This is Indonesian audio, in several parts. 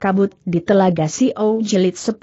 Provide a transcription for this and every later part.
kabut di Telaga Sio Jelit 10.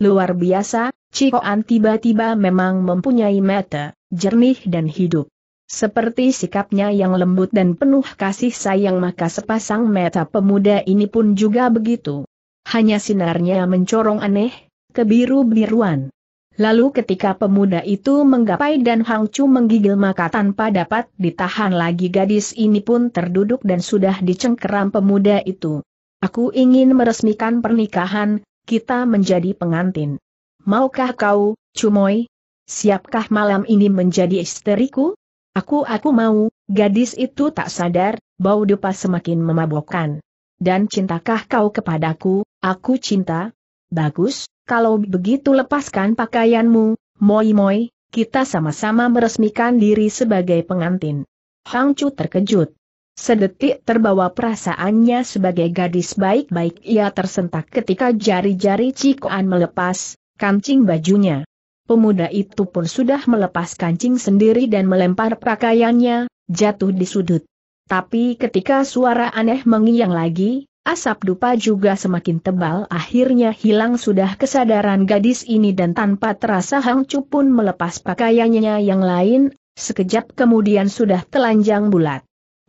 Luar biasa, Cikoan tiba-tiba memang mempunyai mata, jernih dan hidup. Seperti sikapnya yang lembut dan penuh kasih sayang maka sepasang mata pemuda ini pun juga begitu. Hanya sinarnya mencorong aneh, kebiru-biruan. Lalu ketika pemuda itu menggapai dan Hang Chu menggigil maka tanpa dapat ditahan lagi gadis ini pun terduduk dan sudah dicengkeram pemuda itu. Aku ingin meresmikan pernikahan, kita menjadi pengantin. Maukah kau, Cumoy? Siapkah malam ini menjadi istriku? Aku aku mau, gadis itu tak sadar, bau dupa semakin memabokkan. Dan cintakah kau kepadaku, aku cinta? Bagus, kalau begitu lepaskan pakaianmu, moi moi, kita sama-sama meresmikan diri sebagai pengantin. Hang terkejut. Sedetik terbawa perasaannya sebagai gadis baik-baik ia tersentak ketika jari-jari Cikoan melepas, kancing bajunya. Pemuda itu pun sudah melepas kancing sendiri dan melempar pakaiannya, jatuh di sudut. Tapi ketika suara aneh mengiang lagi, asap dupa juga semakin tebal akhirnya hilang sudah kesadaran gadis ini dan tanpa terasa Hang Chu pun melepas pakaiannya yang lain, sekejap kemudian sudah telanjang bulat.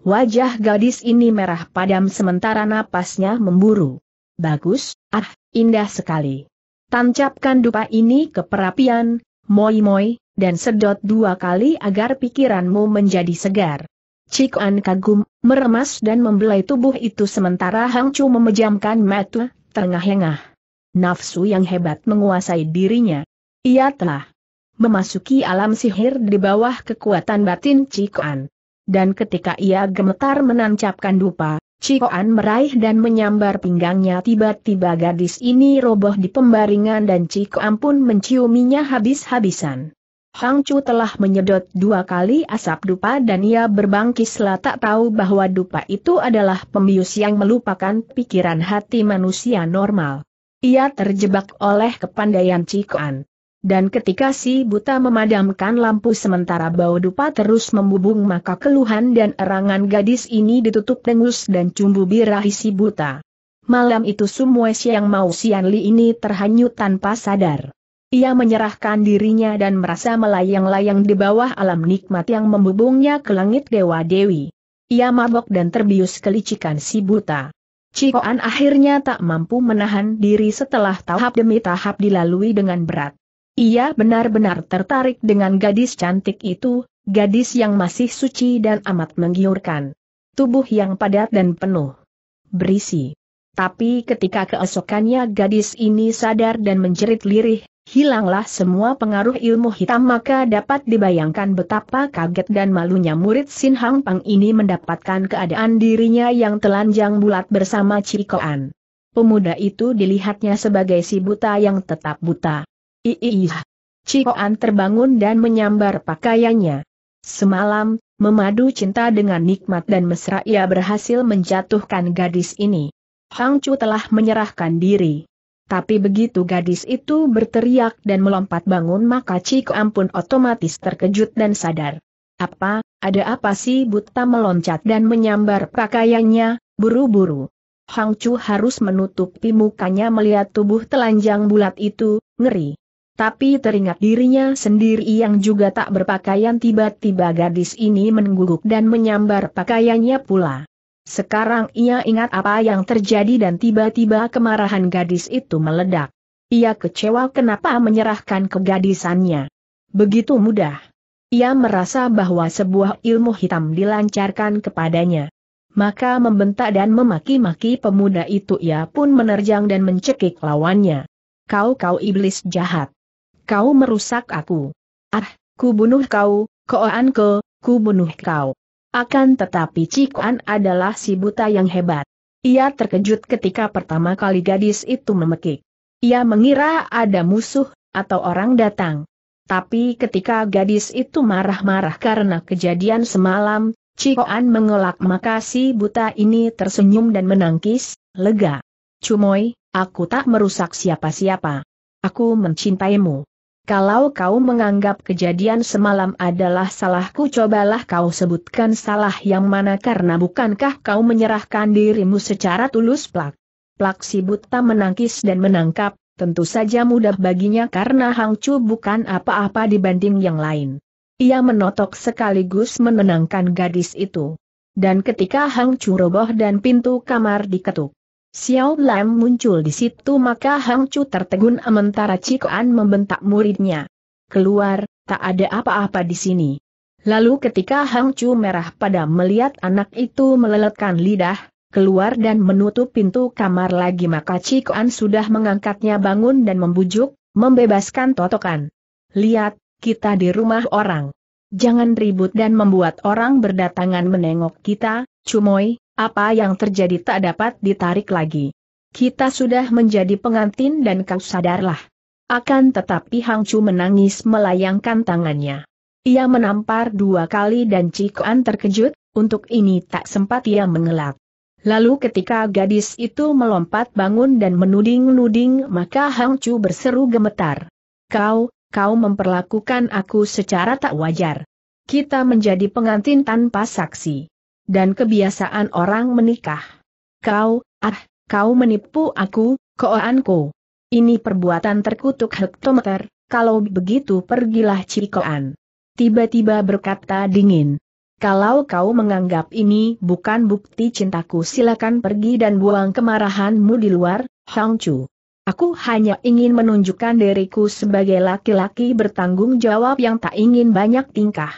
Wajah gadis ini merah padam sementara napasnya memburu. Bagus, ah, indah sekali. Tancapkan dupa ini ke perapian, moi-moi, dan sedot dua kali agar pikiranmu menjadi segar. Cikuan kagum, meremas dan membelai tubuh itu sementara Hang Chu memejamkan mata, terengah-engah. Nafsu yang hebat menguasai dirinya. Ia telah memasuki alam sihir di bawah kekuatan batin Cikuan dan ketika ia gemetar menancapkan dupa, Cikoan meraih dan menyambar pinggangnya tiba-tiba gadis ini roboh di pembaringan dan Cikoan pun menciuminya habis-habisan. Hang Chu telah menyedot dua kali asap dupa dan ia berbangkislah tak tahu bahwa dupa itu adalah pembius yang melupakan pikiran hati manusia normal. Ia terjebak oleh kepandaian Cikoan. Dan ketika si buta memadamkan lampu sementara bau dupa terus membubung maka keluhan dan erangan gadis ini ditutup dengus dan cumbu birahi si buta. Malam itu semua siang mau Sianli ini terhanyut tanpa sadar. Ia menyerahkan dirinya dan merasa melayang-layang di bawah alam nikmat yang membubungnya ke langit Dewa Dewi. Ia mabok dan terbius kelicikan si buta. Cikoan akhirnya tak mampu menahan diri setelah tahap demi tahap dilalui dengan berat. Ia benar-benar tertarik dengan gadis cantik itu, gadis yang masih suci dan amat menggiurkan. Tubuh yang padat dan penuh berisi. Tapi ketika keesokannya gadis ini sadar dan menjerit lirih, hilanglah semua pengaruh ilmu hitam maka dapat dibayangkan betapa kaget dan malunya murid Sin Hang Pang ini mendapatkan keadaan dirinya yang telanjang bulat bersama Cikoan. Pemuda itu dilihatnya sebagai si buta yang tetap buta. Iiih. Cikoan terbangun dan menyambar pakaiannya. Semalam, memadu cinta dengan nikmat dan mesra ia berhasil menjatuhkan gadis ini. Hang Chu telah menyerahkan diri. Tapi begitu gadis itu berteriak dan melompat bangun maka Cikoan Ampun otomatis terkejut dan sadar. Apa, ada apa sih buta meloncat dan menyambar pakaiannya, buru-buru. Hang Chu harus menutupi mukanya melihat tubuh telanjang bulat itu, ngeri. Tapi teringat dirinya sendiri yang juga tak berpakaian tiba-tiba gadis ini mengguguk dan menyambar pakaiannya pula. Sekarang ia ingat apa yang terjadi dan tiba-tiba kemarahan gadis itu meledak. Ia kecewa kenapa menyerahkan kegadisannya. Begitu mudah. Ia merasa bahwa sebuah ilmu hitam dilancarkan kepadanya. Maka membentak dan memaki-maki pemuda itu ia pun menerjang dan mencekik lawannya. Kau-kau iblis jahat kau merusak aku. Ah, ku bunuh kau, ke, ku bunuh kau. Akan tetapi Cikuan adalah si buta yang hebat. Ia terkejut ketika pertama kali gadis itu memekik. Ia mengira ada musuh, atau orang datang. Tapi ketika gadis itu marah-marah karena kejadian semalam, Cikoan mengelak maka si buta ini tersenyum dan menangkis, lega. Cumoy, aku tak merusak siapa-siapa. Aku mencintaimu. Kalau kau menganggap kejadian semalam adalah salahku cobalah kau sebutkan salah yang mana karena bukankah kau menyerahkan dirimu secara tulus plak. Plak si buta menangkis dan menangkap, tentu saja mudah baginya karena Hang Chu bukan apa-apa dibanding yang lain. Ia menotok sekaligus menenangkan gadis itu. Dan ketika Hang Chu roboh dan pintu kamar diketuk, Xiao Lam muncul di situ maka Hang Chu tertegun sementara An membentak muridnya. Keluar, tak ada apa-apa di sini. Lalu ketika Hang Chu merah pada melihat anak itu meleletkan lidah, keluar dan menutup pintu kamar lagi maka Cik An sudah mengangkatnya bangun dan membujuk, membebaskan totokan. Lihat, kita di rumah orang. Jangan ribut dan membuat orang berdatangan menengok kita, Cumoy, apa yang terjadi tak dapat ditarik lagi. Kita sudah menjadi pengantin dan kau sadarlah. Akan tetapi Hang Chu menangis melayangkan tangannya. Ia menampar dua kali dan Cikuan terkejut, untuk ini tak sempat ia mengelak. Lalu ketika gadis itu melompat bangun dan menuding-nuding maka Hang Chu berseru gemetar. Kau, kau memperlakukan aku secara tak wajar. Kita menjadi pengantin tanpa saksi dan kebiasaan orang menikah. Kau, ah, kau menipu aku, koanku. Ini perbuatan terkutuk hektometer, kalau begitu pergilah Cikoan. Tiba-tiba berkata dingin. Kalau kau menganggap ini bukan bukti cintaku silakan pergi dan buang kemarahanmu di luar, Hong Chu. Aku hanya ingin menunjukkan diriku sebagai laki-laki bertanggung jawab yang tak ingin banyak tingkah.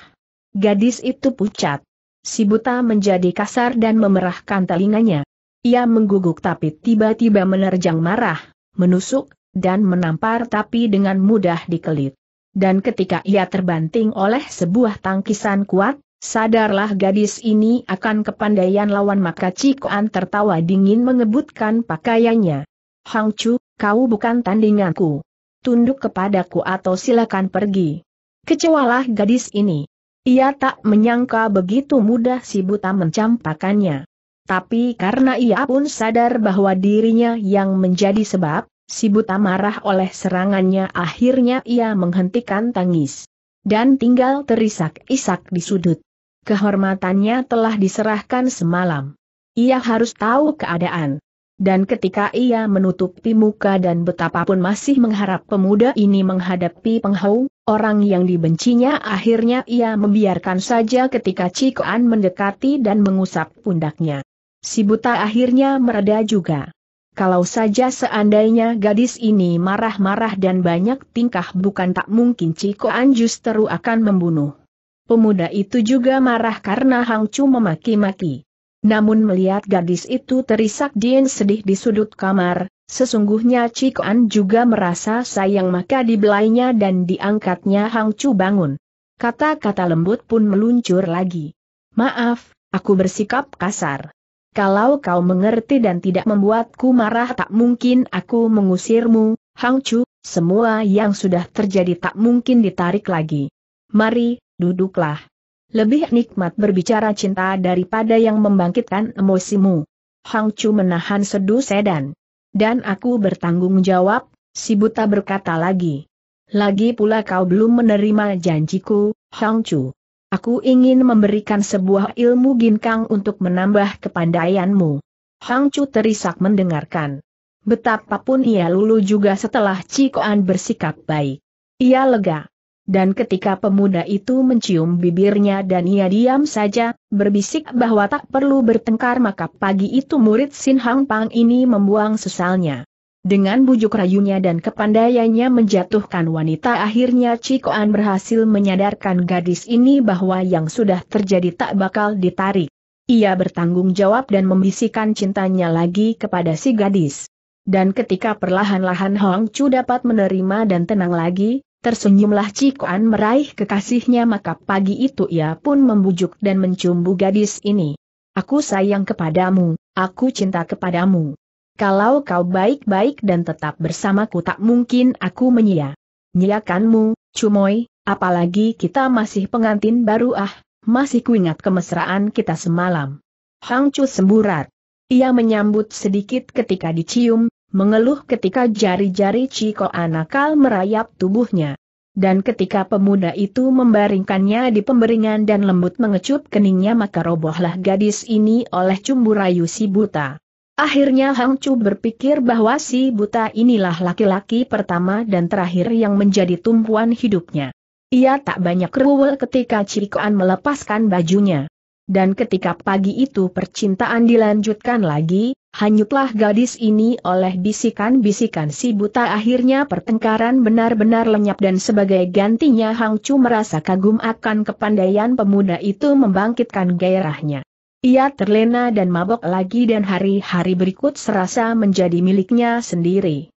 Gadis itu pucat si buta menjadi kasar dan memerahkan telinganya. Ia mengguguk tapi tiba-tiba menerjang marah, menusuk, dan menampar tapi dengan mudah dikelit. Dan ketika ia terbanting oleh sebuah tangkisan kuat, sadarlah gadis ini akan kepandaian lawan maka Cikoan tertawa dingin mengebutkan pakaiannya. Hang Chu, kau bukan tandinganku. Tunduk kepadaku atau silakan pergi. Kecewalah gadis ini. Ia tak menyangka begitu mudah si buta mencampakannya. Tapi karena ia pun sadar bahwa dirinya yang menjadi sebab, si buta marah oleh serangannya akhirnya ia menghentikan tangis. Dan tinggal terisak-isak di sudut. Kehormatannya telah diserahkan semalam. Ia harus tahu keadaan. Dan ketika ia menutupi muka dan betapapun masih mengharap pemuda ini menghadapi penghau, orang yang dibencinya akhirnya ia membiarkan saja ketika Cikoan mendekati dan mengusap pundaknya. Si buta akhirnya mereda juga. Kalau saja seandainya gadis ini marah-marah dan banyak tingkah bukan tak mungkin Cikoan justru akan membunuh. Pemuda itu juga marah karena Hang Chu memaki-maki. Namun melihat gadis itu terisak Dien sedih di sudut kamar, Sesungguhnya An juga merasa sayang maka dibelainya dan diangkatnya Hang Chu bangun. Kata-kata lembut pun meluncur lagi. Maaf, aku bersikap kasar. Kalau kau mengerti dan tidak membuatku marah tak mungkin aku mengusirmu, Hang Chu, semua yang sudah terjadi tak mungkin ditarik lagi. Mari, duduklah. Lebih nikmat berbicara cinta daripada yang membangkitkan emosimu. Hang Chu menahan seduh sedan dan aku bertanggung jawab, si buta berkata lagi. Lagi pula kau belum menerima janjiku, Hang Chu. Aku ingin memberikan sebuah ilmu ginkang untuk menambah kepandaianmu. Hang Chu terisak mendengarkan. Betapapun ia lulu juga setelah Cikoan bersikap baik. Ia lega dan ketika pemuda itu mencium bibirnya dan ia diam saja, berbisik bahwa tak perlu bertengkar maka pagi itu murid Sin Hang Pang ini membuang sesalnya. Dengan bujuk rayunya dan kepandaiannya menjatuhkan wanita akhirnya Cikoan berhasil menyadarkan gadis ini bahwa yang sudah terjadi tak bakal ditarik. Ia bertanggung jawab dan membisikkan cintanya lagi kepada si gadis. Dan ketika perlahan-lahan Hong Chu dapat menerima dan tenang lagi, Tersenyumlah Cikoan meraih kekasihnya maka pagi itu ia pun membujuk dan mencumbu gadis ini. Aku sayang kepadamu, aku cinta kepadamu. Kalau kau baik-baik dan tetap bersamaku tak mungkin aku menyia. Nyiakanmu, Cumoy, apalagi kita masih pengantin baru ah, masih kuingat kemesraan kita semalam. Hang semburat. Ia menyambut sedikit ketika dicium, mengeluh ketika jari-jari Ciko Anakal merayap tubuhnya. Dan ketika pemuda itu membaringkannya di pemberingan dan lembut mengecup keningnya maka robohlah gadis ini oleh cumbu rayu si buta. Akhirnya Hang Chu berpikir bahwa si buta inilah laki-laki pertama dan terakhir yang menjadi tumpuan hidupnya. Ia tak banyak rewel ketika Cikoan melepaskan bajunya dan ketika pagi itu percintaan dilanjutkan lagi, hanyutlah gadis ini oleh bisikan-bisikan si buta akhirnya pertengkaran benar-benar lenyap dan sebagai gantinya Hang Chu merasa kagum akan kepandaian pemuda itu membangkitkan gairahnya. Ia terlena dan mabok lagi dan hari-hari berikut serasa menjadi miliknya sendiri.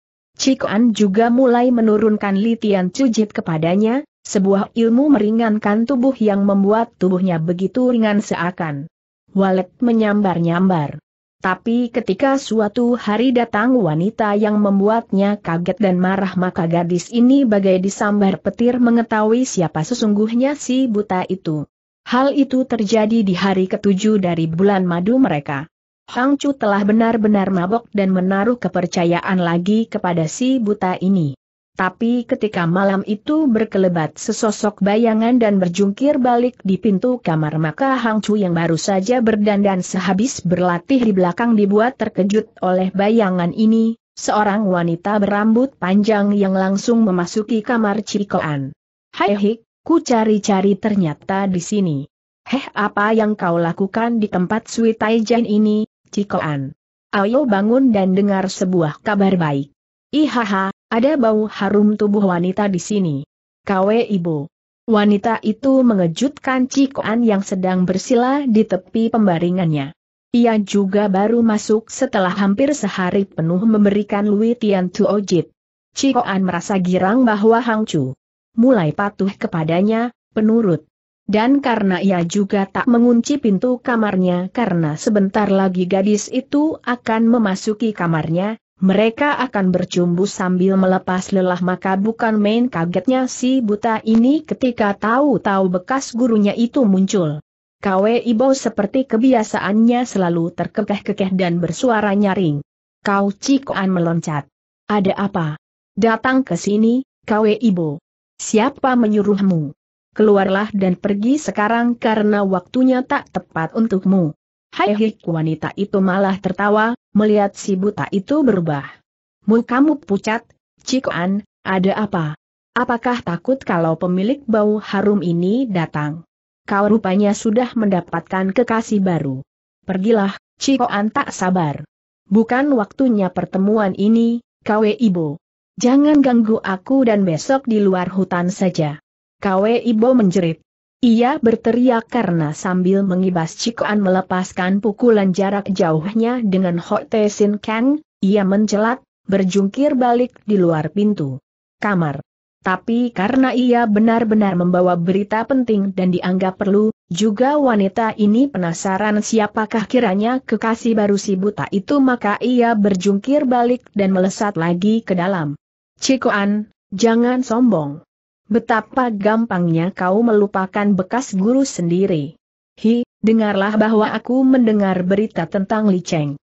An juga mulai menurunkan litian cujit kepadanya, sebuah ilmu meringankan tubuh yang membuat tubuhnya begitu ringan seakan. Walet menyambar-nyambar. Tapi ketika suatu hari datang wanita yang membuatnya kaget dan marah maka gadis ini bagai disambar petir mengetahui siapa sesungguhnya si buta itu. Hal itu terjadi di hari ketujuh dari bulan madu mereka. Hang Chu telah benar-benar mabok dan menaruh kepercayaan lagi kepada si buta ini. Tapi ketika malam itu berkelebat sesosok bayangan dan berjungkir balik di pintu kamar maka Hang Chu yang baru saja berdandan sehabis berlatih di belakang dibuat terkejut oleh bayangan ini, seorang wanita berambut panjang yang langsung memasuki kamar Cikoan. Hai hik, ku cari-cari ternyata di sini. Heh apa yang kau lakukan di tempat Sui Taijan ini, Cikoan? Ayo bangun dan dengar sebuah kabar baik. Ihaha, ada bau harum tubuh wanita di sini. Kawe Ibu. Wanita itu mengejutkan Cikoan yang sedang bersila di tepi pembaringannya. Ia juga baru masuk setelah hampir sehari penuh memberikan Lui Tian Tuojit. Cikoan merasa girang bahwa Hang Chu mulai patuh kepadanya, penurut. Dan karena ia juga tak mengunci pintu kamarnya karena sebentar lagi gadis itu akan memasuki kamarnya, mereka akan bercumbu sambil melepas lelah maka bukan main kagetnya si buta ini ketika tahu-tahu bekas gurunya itu muncul. Kwe Ibo seperti kebiasaannya selalu terkekeh-kekeh dan bersuara nyaring. Kau Cikoan meloncat. Ada apa? Datang ke sini, Kwe Ibo. Siapa menyuruhmu? Keluarlah dan pergi sekarang karena waktunya tak tepat untukmu. Hai eh, wanita itu malah tertawa, melihat si buta itu berubah. Mukamu pucat, Cikoan, ada apa? Apakah takut kalau pemilik bau harum ini datang? Kau rupanya sudah mendapatkan kekasih baru. Pergilah, Cikoan tak sabar. Bukan waktunya pertemuan ini, Kawe Ibo. Jangan ganggu aku dan besok di luar hutan saja. Kawe Ibo menjerit. Ia berteriak karena sambil mengibas Cikuan melepaskan pukulan jarak jauhnya dengan Te Sin Kang, ia mencelat, berjungkir balik di luar pintu kamar. Tapi karena ia benar-benar membawa berita penting dan dianggap perlu, juga wanita ini penasaran siapakah kiranya kekasih baru si buta itu maka ia berjungkir balik dan melesat lagi ke dalam. Cikoan, jangan sombong. Betapa gampangnya kau melupakan bekas guru sendiri. Hi, dengarlah bahwa aku mendengar berita tentang Li Cheng.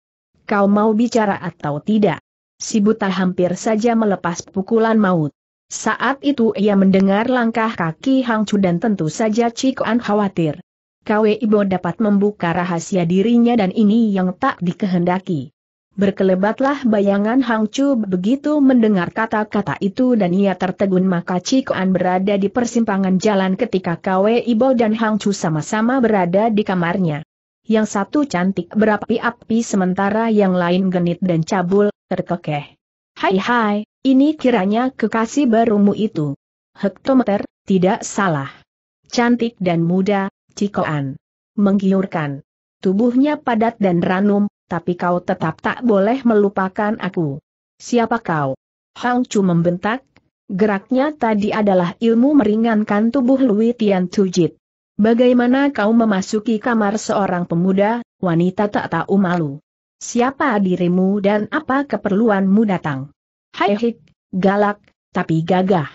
Kau mau bicara atau tidak? Si buta hampir saja melepas pukulan maut. Saat itu ia mendengar langkah kaki Hang Chu dan tentu saja Cikuan khawatir. Kau Ibo dapat membuka rahasia dirinya dan ini yang tak dikehendaki. Berkelebatlah bayangan Hang Chu begitu mendengar kata-kata itu dan ia tertegun maka Cikoan berada di persimpangan jalan ketika Kwe Ibo dan Hang Chu sama-sama berada di kamarnya. Yang satu cantik berapi-api sementara yang lain genit dan cabul, terkekeh. Hai hai, ini kiranya kekasih barumu itu. Hektometer, tidak salah. Cantik dan muda, Cikoan. Menggiurkan. Tubuhnya padat dan ranum, tapi kau tetap tak boleh melupakan aku. Siapa kau? Hang Chu membentak, geraknya tadi adalah ilmu meringankan tubuh Lui Tian Tujit. Bagaimana kau memasuki kamar seorang pemuda, wanita tak tahu malu? Siapa dirimu dan apa keperluanmu datang? Hai hik, galak, tapi gagah.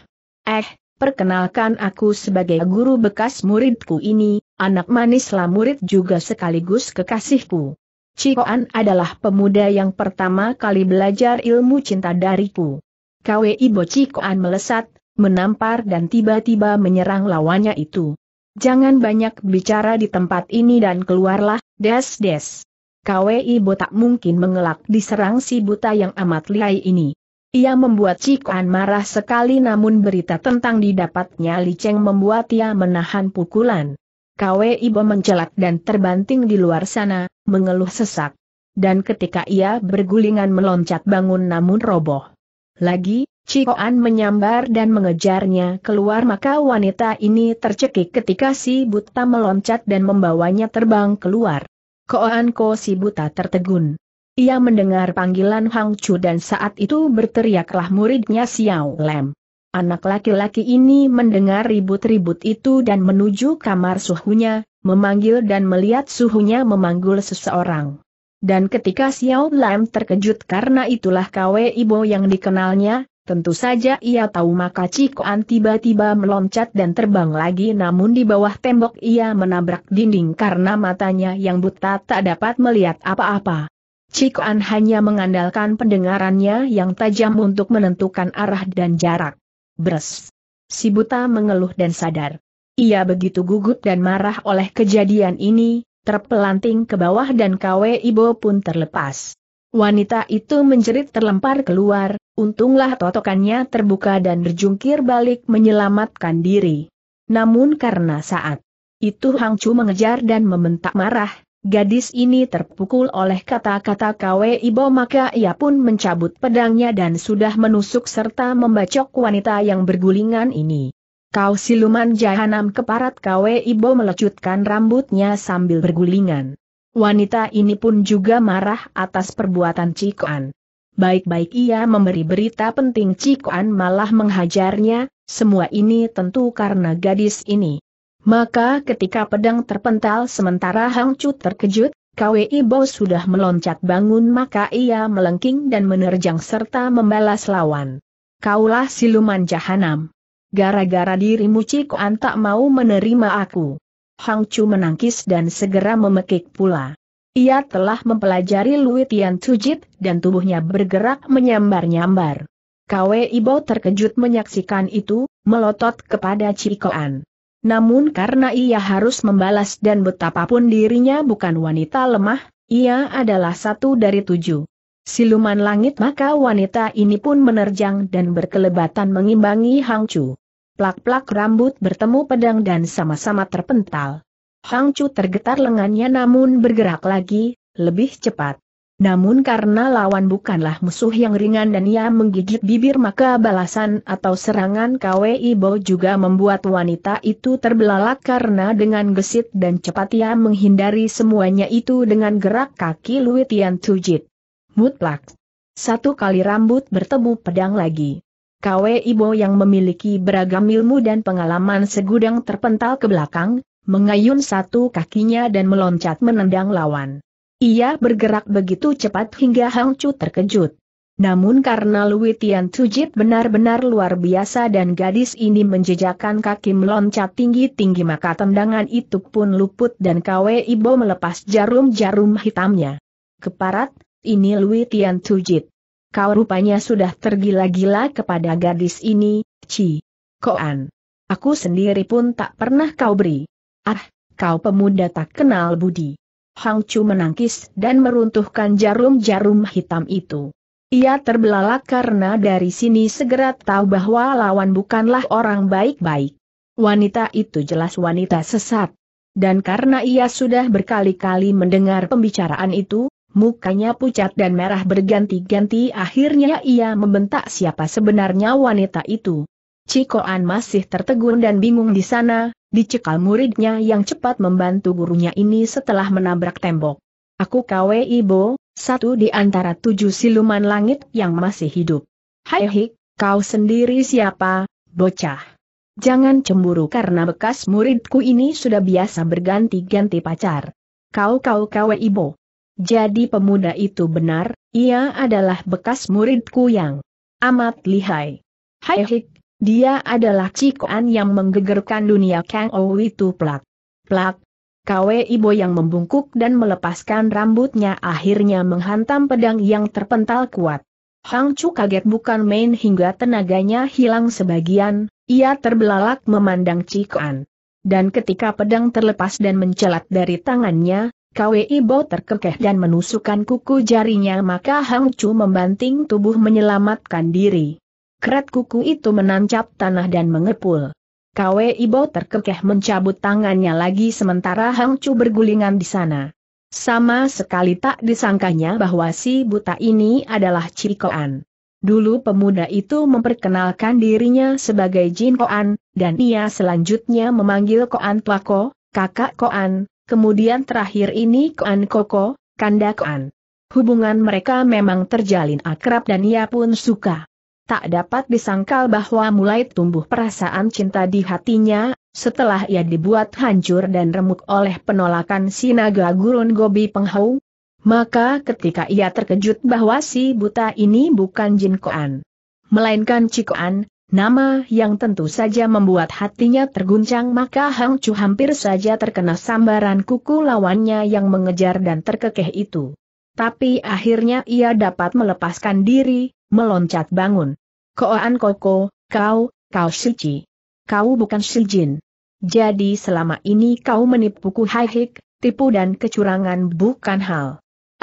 Eh, perkenalkan aku sebagai guru bekas muridku ini, anak manislah murid juga sekaligus kekasihku. Cikoan adalah pemuda yang pertama kali belajar ilmu cinta dariku. Kwe Ibo Cikoan melesat, menampar dan tiba-tiba menyerang lawannya itu. Jangan banyak bicara di tempat ini dan keluarlah, des-des. Kwe Ibo tak mungkin mengelak diserang si buta yang amat lihai ini. Ia membuat Cikoan marah sekali namun berita tentang didapatnya Li Cheng membuat ia menahan pukulan. Kwe Ibo mencelat dan terbanting di luar sana, mengeluh sesak. Dan ketika ia bergulingan meloncat bangun namun roboh. Lagi, Cikoan menyambar dan mengejarnya keluar maka wanita ini tercekik ketika si buta meloncat dan membawanya terbang keluar. Koan ko si buta tertegun. Ia mendengar panggilan Hang Chu dan saat itu berteriaklah muridnya Xiao Lem. Anak laki-laki ini mendengar ribut-ribut itu dan menuju kamar suhunya, memanggil dan melihat suhunya memanggul seseorang. Dan ketika Xiao Lam terkejut karena itulah Kwe Ibo yang dikenalnya, tentu saja ia tahu maka Cikoan tiba-tiba meloncat dan terbang lagi namun di bawah tembok ia menabrak dinding karena matanya yang buta tak dapat melihat apa-apa. Cikoan hanya mengandalkan pendengarannya yang tajam untuk menentukan arah dan jarak. Bres. Si buta mengeluh dan sadar. Ia begitu gugup dan marah oleh kejadian ini, terpelanting ke bawah dan KW Ibo pun terlepas. Wanita itu menjerit terlempar keluar, untunglah totokannya terbuka dan berjungkir balik menyelamatkan diri. Namun karena saat itu Hang Chu mengejar dan membentak marah, Gadis ini terpukul oleh kata-kata Kwe Ibo maka ia pun mencabut pedangnya dan sudah menusuk serta membacok wanita yang bergulingan ini. Kau siluman jahanam keparat Kwe Ibo melecutkan rambutnya sambil bergulingan. Wanita ini pun juga marah atas perbuatan Cikoan. Baik-baik ia memberi berita penting Cikoan malah menghajarnya, semua ini tentu karena gadis ini. Maka ketika pedang terpental sementara Hang Chu terkejut, KWI Bos sudah meloncat bangun maka ia melengking dan menerjang serta membalas lawan. Kaulah siluman jahanam. Gara-gara dirimu Cikuan An tak mau menerima aku. Hang Chu menangkis dan segera memekik pula. Ia telah mempelajari Luitian Tian Tujit dan tubuhnya bergerak menyambar-nyambar. KW Ibo terkejut menyaksikan itu, melotot kepada Cikoan. Namun karena ia harus membalas dan betapapun dirinya bukan wanita lemah, ia adalah satu dari tujuh. Siluman langit maka wanita ini pun menerjang dan berkelebatan mengimbangi Hang Chu. Plak-plak rambut bertemu pedang dan sama-sama terpental. Hang Chu tergetar lengannya namun bergerak lagi, lebih cepat. Namun karena lawan bukanlah musuh yang ringan dan ia menggigit bibir maka balasan atau serangan KWI Bo juga membuat wanita itu terbelalak karena dengan gesit dan cepat ia menghindari semuanya itu dengan gerak kaki Luitian Tian Tujit. Mutlak. Satu kali rambut bertemu pedang lagi. KWI Bo yang memiliki beragam ilmu dan pengalaman segudang terpental ke belakang, mengayun satu kakinya dan meloncat menendang lawan. Ia bergerak begitu cepat hingga Hang Chu terkejut. Namun karena Lui Tian Tujit benar-benar luar biasa dan gadis ini menjejakkan kaki meloncat tinggi-tinggi maka tendangan itu pun luput dan Kwe Ibo melepas jarum-jarum hitamnya. Keparat, ini Lui Tian Tujit. Kau rupanya sudah tergila-gila kepada gadis ini, Ci. Koan. Aku sendiri pun tak pernah kau beri. Ah, kau pemuda tak kenal budi. Hang Chu menangkis dan meruntuhkan jarum-jarum hitam itu. Ia terbelalak karena dari sini segera tahu bahwa lawan bukanlah orang baik-baik. Wanita itu jelas wanita sesat. Dan karena ia sudah berkali-kali mendengar pembicaraan itu, mukanya pucat dan merah berganti-ganti akhirnya ia membentak siapa sebenarnya wanita itu. Cikoan masih tertegun dan bingung di sana, Dicekal muridnya yang cepat membantu gurunya ini setelah menabrak tembok. Aku kawe Ibo, satu di antara tujuh siluman langit yang masih hidup. Hai Hik, kau sendiri siapa, bocah? Jangan cemburu karena bekas muridku ini sudah biasa berganti-ganti pacar. Kau kau kawe Ibo. Jadi pemuda itu benar, ia adalah bekas muridku yang amat lihai. Hai Hik, dia adalah Cikoan yang menggegerkan dunia Kang Ou itu plak. Plak. Kwe Ibo yang membungkuk dan melepaskan rambutnya akhirnya menghantam pedang yang terpental kuat. Hang Chu kaget bukan main hingga tenaganya hilang sebagian, ia terbelalak memandang Cikoan. Dan ketika pedang terlepas dan mencelat dari tangannya, Kwe Ibo terkekeh dan menusukkan kuku jarinya maka Hang Chu membanting tubuh menyelamatkan diri. Kret kuku itu menancap tanah dan mengepul. Kwe Ibo terkekeh mencabut tangannya lagi sementara Hang Chu bergulingan di sana. Sama sekali tak disangkanya bahwa si buta ini adalah Cikoan. Dulu pemuda itu memperkenalkan dirinya sebagai Jin Koan, dan ia selanjutnya memanggil Koan Tuako, kakak Koan, kemudian terakhir ini Koan Koko, kanda Koan. Hubungan mereka memang terjalin akrab dan ia pun suka tak dapat disangkal bahwa mulai tumbuh perasaan cinta di hatinya, setelah ia dibuat hancur dan remuk oleh penolakan si naga gurun Gobi Penghau. Maka ketika ia terkejut bahwa si buta ini bukan Jin Koan, melainkan Cikoan, nama yang tentu saja membuat hatinya terguncang maka Hang Chu hampir saja terkena sambaran kuku lawannya yang mengejar dan terkekeh itu. Tapi akhirnya ia dapat melepaskan diri, meloncat bangun. Koan Koko, kau, kau suci. Kau bukan Shijin. Jadi selama ini kau menipuku Haihik, tipu dan kecurangan bukan hal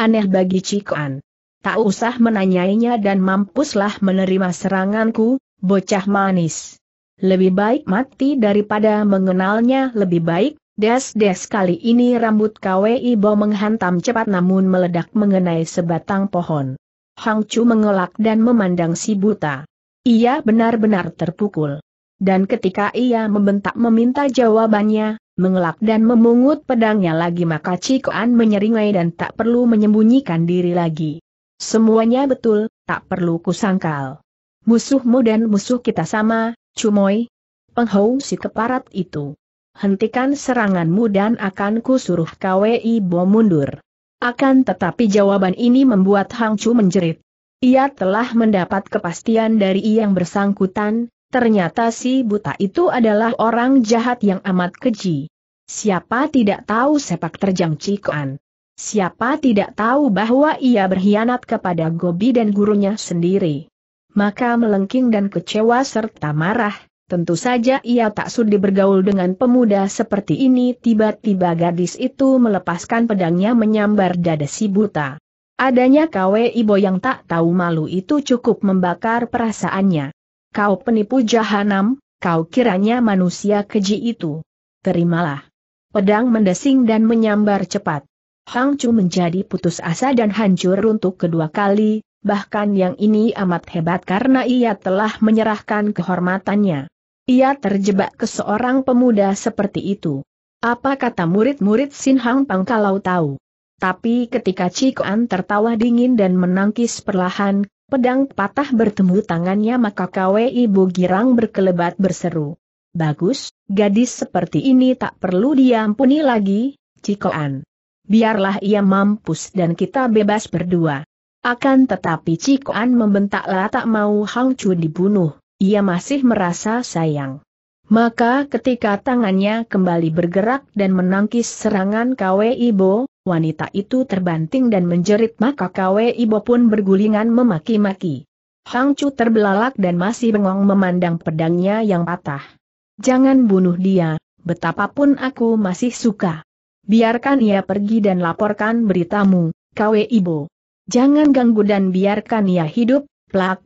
aneh bagi Cikoan. Tak usah menanyainya dan mampuslah menerima seranganku, bocah manis. Lebih baik mati daripada mengenalnya, lebih baik Des-des kali ini rambut KWI Bo menghantam cepat namun meledak mengenai sebatang pohon. Hang Chu mengelak dan memandang si buta. Ia benar-benar terpukul. Dan ketika ia membentak meminta jawabannya, mengelak dan memungut pedangnya lagi maka Cikoan menyeringai dan tak perlu menyembunyikan diri lagi. Semuanya betul, tak perlu kusangkal. Musuhmu dan musuh kita sama, Cumoy. Penghau si keparat itu hentikan seranganmu dan akan kusuruh KWI Bo mundur. Akan tetapi jawaban ini membuat Hang Chu menjerit. Ia telah mendapat kepastian dari yang bersangkutan, ternyata si buta itu adalah orang jahat yang amat keji. Siapa tidak tahu sepak terjang Cikuan? Siapa tidak tahu bahwa ia berkhianat kepada Gobi dan gurunya sendiri? Maka melengking dan kecewa serta marah, Tentu saja ia tak sudi bergaul dengan pemuda seperti ini tiba-tiba gadis itu melepaskan pedangnya menyambar dada si buta. Adanya KW Ibo yang tak tahu malu itu cukup membakar perasaannya. Kau penipu jahanam, kau kiranya manusia keji itu. Terimalah. Pedang mendesing dan menyambar cepat. Hang Chu menjadi putus asa dan hancur untuk kedua kali, bahkan yang ini amat hebat karena ia telah menyerahkan kehormatannya. Ia terjebak ke seorang pemuda seperti itu. Apa kata murid-murid Sin Hang Pang kalau tahu? Tapi ketika Cikuan tertawa dingin dan menangkis perlahan, pedang patah bertemu tangannya maka Kwe Ibu Girang berkelebat berseru. Bagus, gadis seperti ini tak perlu diampuni lagi, Cikoan. Biarlah ia mampus dan kita bebas berdua. Akan tetapi Cikoan membentaklah tak mau Hang Chu dibunuh ia masih merasa sayang. Maka ketika tangannya kembali bergerak dan menangkis serangan Kwe Ibo, wanita itu terbanting dan menjerit maka Kwe Ibo pun bergulingan memaki-maki. Hang Chu terbelalak dan masih bengong memandang pedangnya yang patah. Jangan bunuh dia, betapapun aku masih suka. Biarkan ia pergi dan laporkan beritamu, Kwe Ibo. Jangan ganggu dan biarkan ia hidup, plak,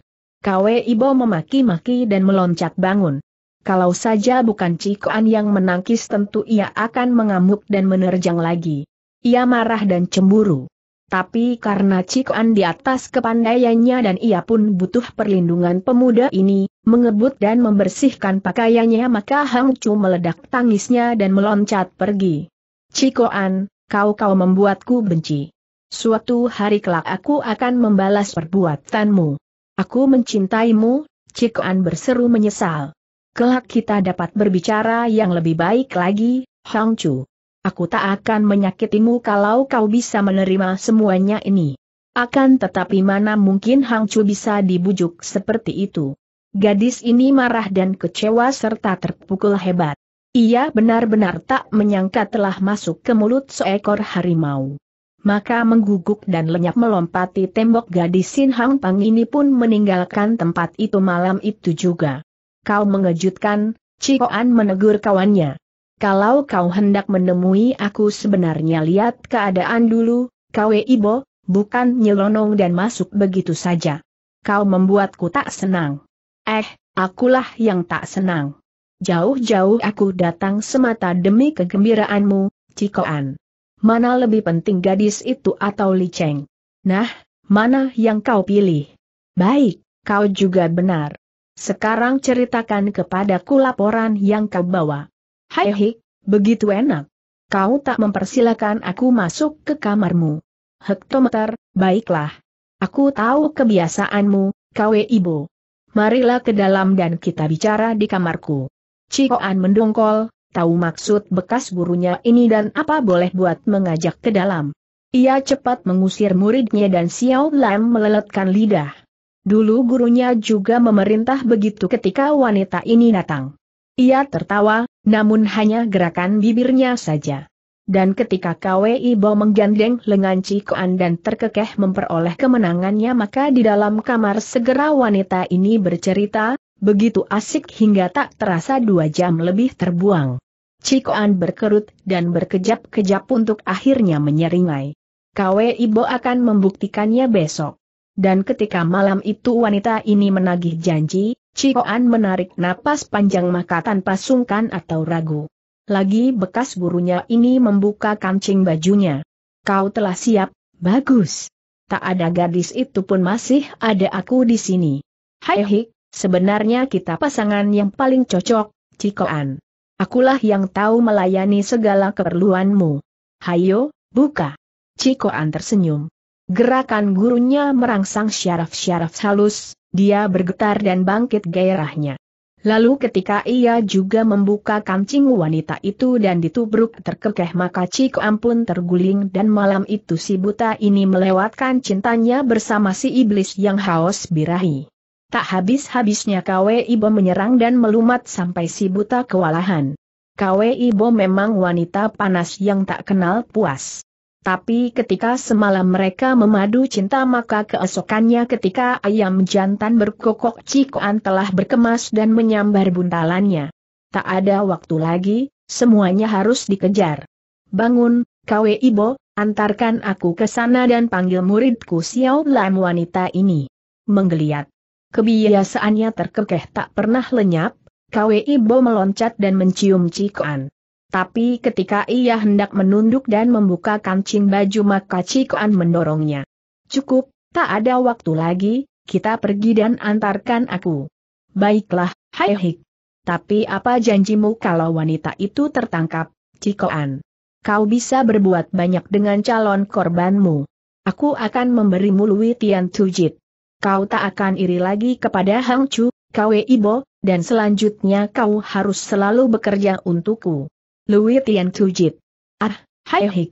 Kwe Ibo memaki-maki dan meloncat bangun. Kalau saja bukan Cikoan yang menangkis tentu ia akan mengamuk dan menerjang lagi. Ia marah dan cemburu. Tapi karena Cikoan di atas kepandaiannya dan ia pun butuh perlindungan pemuda ini, mengebut dan membersihkan pakaiannya maka Hang Chu meledak tangisnya dan meloncat pergi. Cikoan, kau-kau membuatku benci. Suatu hari kelak aku akan membalas perbuatanmu. Aku mencintaimu, Cikoan berseru menyesal. Kelak kita dapat berbicara yang lebih baik lagi, Hang Chu. Aku tak akan menyakitimu kalau kau bisa menerima semuanya ini. Akan tetapi mana mungkin Hang Chu bisa dibujuk seperti itu. Gadis ini marah dan kecewa serta terpukul hebat. Ia benar-benar tak menyangka telah masuk ke mulut seekor harimau maka mengguguk dan lenyap melompati tembok gadis Sin Hang Pang ini pun meninggalkan tempat itu malam itu juga. Kau mengejutkan, Cikoan menegur kawannya. Kalau kau hendak menemui aku sebenarnya lihat keadaan dulu, kau Ibo, bukan nyelonong dan masuk begitu saja. Kau membuatku tak senang. Eh, akulah yang tak senang. Jauh-jauh aku datang semata demi kegembiraanmu, Cikoan mana lebih penting gadis itu atau Li Cheng? Nah, mana yang kau pilih? Baik, kau juga benar. Sekarang ceritakan kepadaku laporan yang kau bawa. Hai hik, begitu enak. Kau tak mempersilahkan aku masuk ke kamarmu. Hektometer, baiklah. Aku tahu kebiasaanmu, kawe ibu. Marilah ke dalam dan kita bicara di kamarku. Cikoan mendongkol, tahu maksud bekas gurunya ini dan apa boleh buat mengajak ke dalam. Ia cepat mengusir muridnya dan Xiao Lam meleletkan lidah. Dulu gurunya juga memerintah begitu ketika wanita ini datang. Ia tertawa, namun hanya gerakan bibirnya saja. Dan ketika Kwei Bo menggandeng lengan Cikoan dan terkekeh memperoleh kemenangannya maka di dalam kamar segera wanita ini bercerita, begitu asik hingga tak terasa dua jam lebih terbuang. Cikoan berkerut dan berkejap-kejap untuk akhirnya menyeringai. Kwe Ibo akan membuktikannya besok. Dan ketika malam itu wanita ini menagih janji, Cikoan menarik napas panjang maka tanpa sungkan atau ragu. Lagi bekas gurunya ini membuka kancing bajunya. Kau telah siap, bagus. Tak ada gadis itu pun masih ada aku di sini. Hai hik, sebenarnya kita pasangan yang paling cocok, Cikoan. Akulah yang tahu melayani segala keperluanmu. Hayo, buka. Cikoan tersenyum. Gerakan gurunya merangsang syaraf-syaraf halus, dia bergetar dan bangkit gairahnya. Lalu ketika ia juga membuka kancing wanita itu dan ditubruk terkekeh maka Ciko ampun terguling dan malam itu si buta ini melewatkan cintanya bersama si iblis yang haus birahi. Tak habis-habisnya Kwe Ibo menyerang dan melumat sampai si buta kewalahan. Kwe Ibo memang wanita panas yang tak kenal puas. Tapi ketika semalam mereka memadu cinta maka keesokannya ketika ayam jantan berkokok cikoan telah berkemas dan menyambar buntalannya. Tak ada waktu lagi, semuanya harus dikejar. Bangun, Kwe Ibo, antarkan aku ke sana dan panggil muridku Xiao Lam wanita ini. Menggeliat kebiasaannya terkekeh tak pernah lenyap, Kwe Ibo meloncat dan mencium Cikoan. Tapi ketika ia hendak menunduk dan membuka kancing baju maka Cikoan mendorongnya. Cukup, tak ada waktu lagi, kita pergi dan antarkan aku. Baiklah, Hai Hik. Tapi apa janjimu kalau wanita itu tertangkap, Cikoan? Kau bisa berbuat banyak dengan calon korbanmu. Aku akan memberimu Lui Tian Tujit kau tak akan iri lagi kepada Hang Chu, Kwe Ibo, dan selanjutnya kau harus selalu bekerja untukku. Louis Tian Tujit. Ah, hai hik.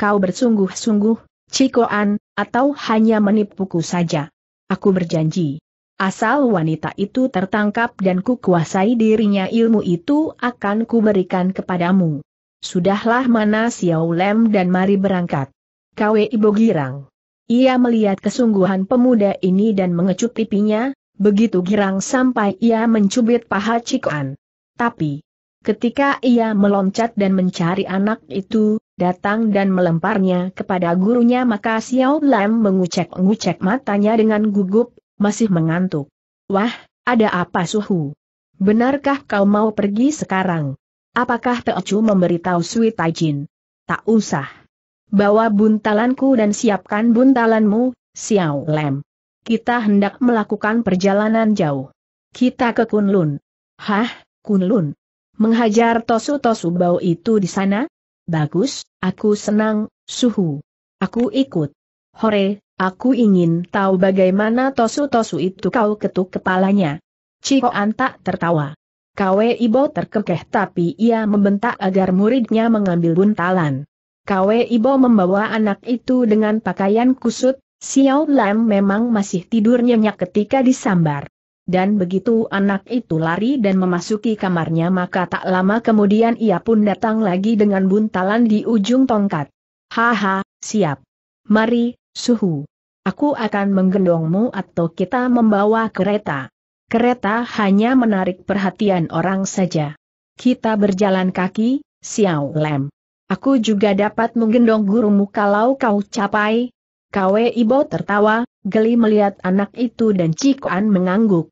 Kau bersungguh-sungguh, Cikoan, atau hanya menipuku saja. Aku berjanji. Asal wanita itu tertangkap dan ku kuasai dirinya ilmu itu akan kuberikan kepadamu. Sudahlah mana Xiao Lem dan mari berangkat. Kwe Ibo girang. Ia melihat kesungguhan pemuda ini dan mengecup pipinya, begitu girang sampai ia mencubit paha Cikuan. Tapi, ketika ia meloncat dan mencari anak itu, datang dan melemparnya kepada gurunya maka Xiao Lam mengucek-ngucek matanya dengan gugup, masih mengantuk. Wah, ada apa suhu? Benarkah kau mau pergi sekarang? Apakah Teo Chu memberitahu Sui Taijin? Tak usah. Bawa buntalanku dan siapkan buntalanmu, Xiao Lem. Kita hendak melakukan perjalanan jauh. Kita ke Kunlun. Hah, Kunlun. Menghajar tosu-tosu bau itu di sana? Bagus, aku senang, suhu. Aku ikut. Hore, aku ingin tahu bagaimana tosu-tosu itu kau ketuk kepalanya. Ciko Anta tertawa. Kwe Ibo terkekeh tapi ia membentak agar muridnya mengambil buntalan. KW Ibo membawa anak itu dengan pakaian kusut, Xiao Lam memang masih tidur nyenyak ketika disambar. Dan begitu anak itu lari dan memasuki kamarnya maka tak lama kemudian ia pun datang lagi dengan buntalan di ujung tongkat. Haha, siap. Mari, suhu. Aku akan menggendongmu atau kita membawa kereta. Kereta hanya menarik perhatian orang saja. Kita berjalan kaki, Xiao Lam. Aku juga dapat menggendong gurumu kalau kau capai. Kwe Ibo tertawa, geli melihat anak itu dan Cikuan mengangguk.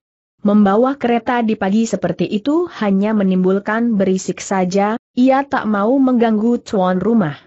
Membawa kereta di pagi seperti itu hanya menimbulkan berisik saja, ia tak mau mengganggu tuan rumah.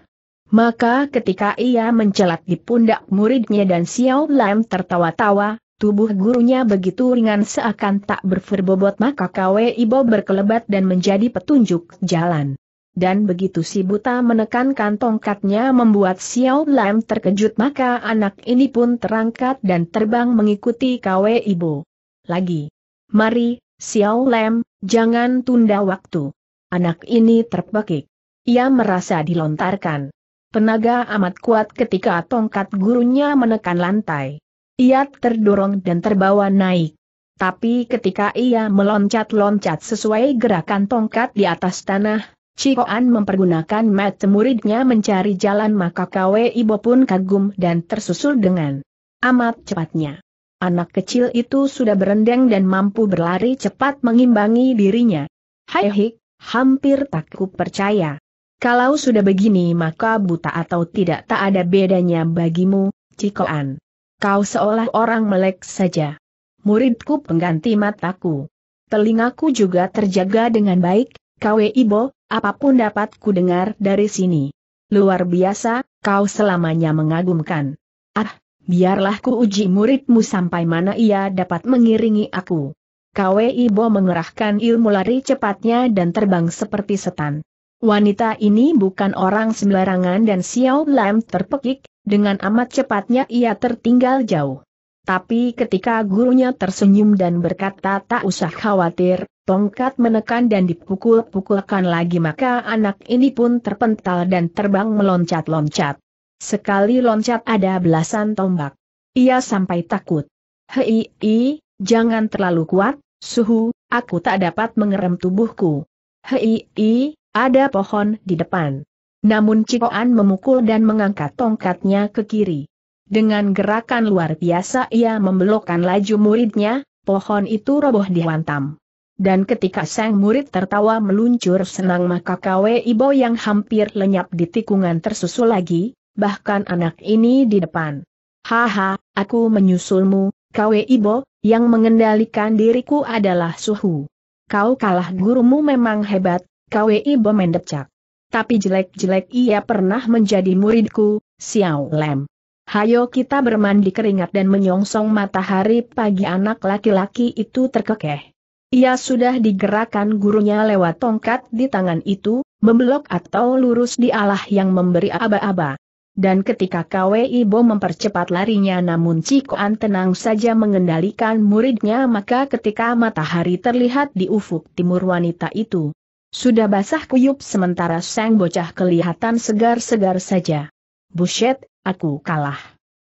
Maka ketika ia mencelat di pundak muridnya dan Xiao Lam tertawa-tawa, tubuh gurunya begitu ringan seakan tak berferbobot maka Kwe Ibo berkelebat dan menjadi petunjuk jalan dan begitu si buta menekankan tongkatnya membuat Xiao Lam terkejut maka anak ini pun terangkat dan terbang mengikuti Kwe Ibu. Lagi. Mari, Xiao Lam, jangan tunda waktu. Anak ini terpekik. Ia merasa dilontarkan. Penaga amat kuat ketika tongkat gurunya menekan lantai. Ia terdorong dan terbawa naik. Tapi ketika ia meloncat-loncat sesuai gerakan tongkat di atas tanah, Cikoan mempergunakan mata muridnya mencari jalan maka Kwe Ibo pun kagum dan tersusul dengan amat cepatnya. Anak kecil itu sudah berendeng dan mampu berlari cepat mengimbangi dirinya. Hai hik, hampir tak ku percaya. Kalau sudah begini maka buta atau tidak tak ada bedanya bagimu, Cikoan. Kau seolah orang melek saja. Muridku pengganti mataku. Telingaku juga terjaga dengan baik, Kwe Ibo, Apapun dapat kudengar dari sini. Luar biasa, kau selamanya mengagumkan. Ah, biarlah ku uji muridmu sampai mana ia dapat mengiringi aku. Kwe Ibo mengerahkan ilmu lari cepatnya dan terbang seperti setan. Wanita ini bukan orang sembarangan dan Xiao Lam terpekik, dengan amat cepatnya ia tertinggal jauh. Tapi ketika gurunya tersenyum dan berkata tak usah khawatir, tongkat menekan dan dipukul-pukulkan lagi maka anak ini pun terpental dan terbang meloncat-loncat. Sekali loncat ada belasan tombak. Ia sampai takut. Hei, i, jangan terlalu kuat, suhu, aku tak dapat mengerem tubuhku. Hei, i, ada pohon di depan. Namun Cikoan memukul dan mengangkat tongkatnya ke kiri. Dengan gerakan luar biasa ia membelokkan laju muridnya, pohon itu roboh dihantam. Dan ketika sang murid tertawa meluncur senang maka Kwe Ibo yang hampir lenyap di tikungan tersusul lagi, bahkan anak ini di depan. Haha, aku menyusulmu, Kwe Ibo, yang mengendalikan diriku adalah suhu. Kau kalah gurumu memang hebat, Kwe Ibo mendecak. Tapi jelek-jelek ia pernah menjadi muridku, Xiao Lem. Hayo kita bermandi keringat dan menyongsong matahari pagi anak laki-laki itu terkekeh. Ia sudah digerakkan gurunya lewat tongkat di tangan itu, membelok atau lurus di Allah yang memberi aba-aba. Dan ketika Kwe Ibo mempercepat larinya namun Cikoan tenang saja mengendalikan muridnya maka ketika matahari terlihat di ufuk timur wanita itu sudah basah kuyup sementara sang bocah kelihatan segar-segar saja. Buset, aku kalah.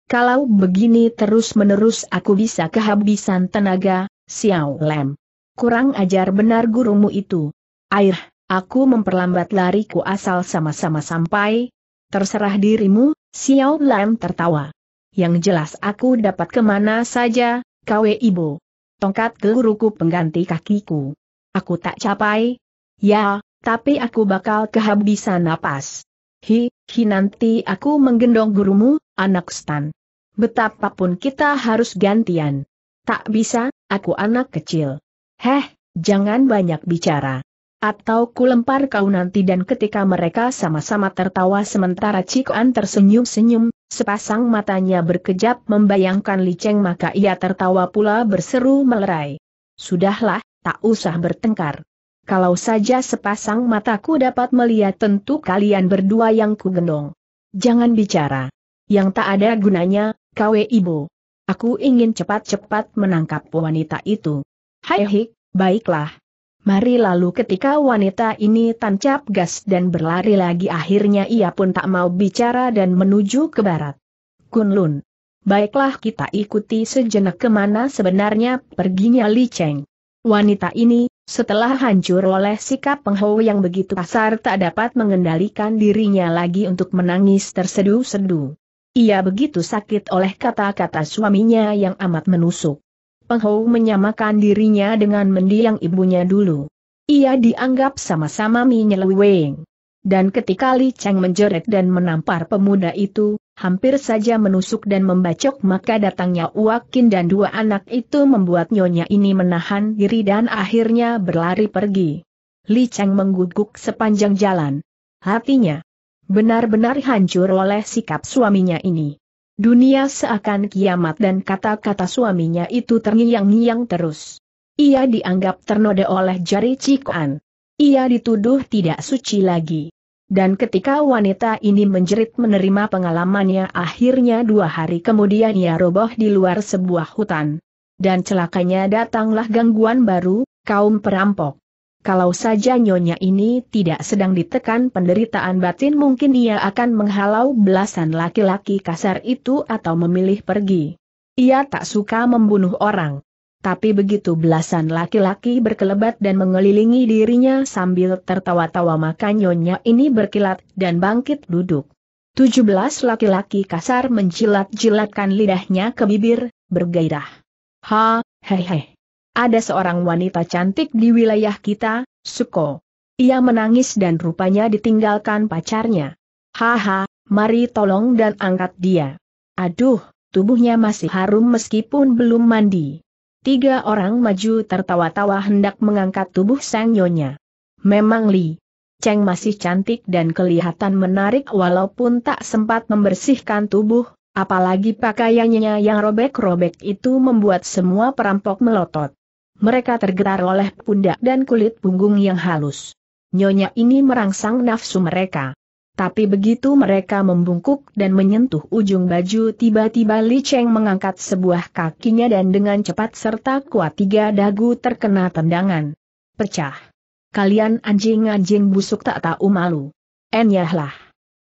Kalau begini terus-menerus aku bisa kehabisan tenaga, Xiao Lem. Kurang ajar benar gurumu itu. Air, aku memperlambat lariku asal sama-sama sampai. Terserah dirimu, Xiao Lam tertawa. Yang jelas aku dapat kemana saja, Kwe Ibu. Tongkat guruku pengganti kakiku. Aku tak capai. Ya, tapi aku bakal kehabisan napas. Hi, hi nanti aku menggendong gurumu, anak stan. Betapapun kita harus gantian. Tak bisa, aku anak kecil. Heh, jangan banyak bicara. Atau ku lempar kau nanti dan ketika mereka sama-sama tertawa sementara Cikuan tersenyum-senyum, sepasang matanya berkejap membayangkan liceng maka ia tertawa pula berseru melerai. Sudahlah, tak usah bertengkar. Kalau saja sepasang mataku dapat melihat tentu kalian berdua yang ku kugendong. Jangan bicara. Yang tak ada gunanya, kawe ibu. Aku ingin cepat-cepat menangkap wanita itu. Hai hik, eh, baiklah. Mari lalu ketika wanita ini tancap gas dan berlari lagi akhirnya ia pun tak mau bicara dan menuju ke barat. Kunlun. Baiklah kita ikuti sejenak kemana sebenarnya perginya Li Cheng. Wanita ini, setelah hancur oleh sikap Pengho yang begitu kasar tak dapat mengendalikan dirinya lagi untuk menangis terseduh-seduh. Ia begitu sakit oleh kata-kata suaminya yang amat menusuk. Penghou menyamakan dirinya dengan mendiang ibunya dulu. Ia dianggap sama-sama Minyelweng. Dan ketika Li Cheng menjeret dan menampar pemuda itu, hampir saja menusuk dan membacok maka datangnya Uakin dan dua anak itu membuat nyonya ini menahan diri dan akhirnya berlari pergi. Li Cheng mengguguk sepanjang jalan. Hatinya benar-benar hancur oleh sikap suaminya ini. Dunia seakan kiamat dan kata-kata suaminya itu terngiang-ngiang terus. Ia dianggap ternoda oleh jari Cikuan. Ia dituduh tidak suci lagi. Dan ketika wanita ini menjerit menerima pengalamannya akhirnya dua hari kemudian ia roboh di luar sebuah hutan. Dan celakanya datanglah gangguan baru, kaum perampok. Kalau saja nyonya ini tidak sedang ditekan penderitaan batin mungkin ia akan menghalau belasan laki-laki kasar itu atau memilih pergi. Ia tak suka membunuh orang. Tapi begitu belasan laki-laki berkelebat dan mengelilingi dirinya sambil tertawa-tawa maka nyonya ini berkilat dan bangkit duduk. 17 laki-laki kasar menjilat-jilatkan lidahnya ke bibir, bergairah. Ha, hehe. Ada seorang wanita cantik di wilayah kita, Suko. Ia menangis dan rupanya ditinggalkan pacarnya. Haha, mari tolong dan angkat dia. Aduh, tubuhnya masih harum meskipun belum mandi. Tiga orang maju tertawa-tawa hendak mengangkat tubuh sang nyonya. Memang Li Cheng masih cantik dan kelihatan menarik walaupun tak sempat membersihkan tubuh, apalagi pakaiannya yang robek-robek itu membuat semua perampok melotot mereka tergetar oleh pundak dan kulit punggung yang halus. Nyonya ini merangsang nafsu mereka. Tapi begitu mereka membungkuk dan menyentuh ujung baju tiba-tiba Li Cheng mengangkat sebuah kakinya dan dengan cepat serta kuat tiga dagu terkena tendangan. Pecah. Kalian anjing-anjing busuk tak tahu malu. Enyahlah.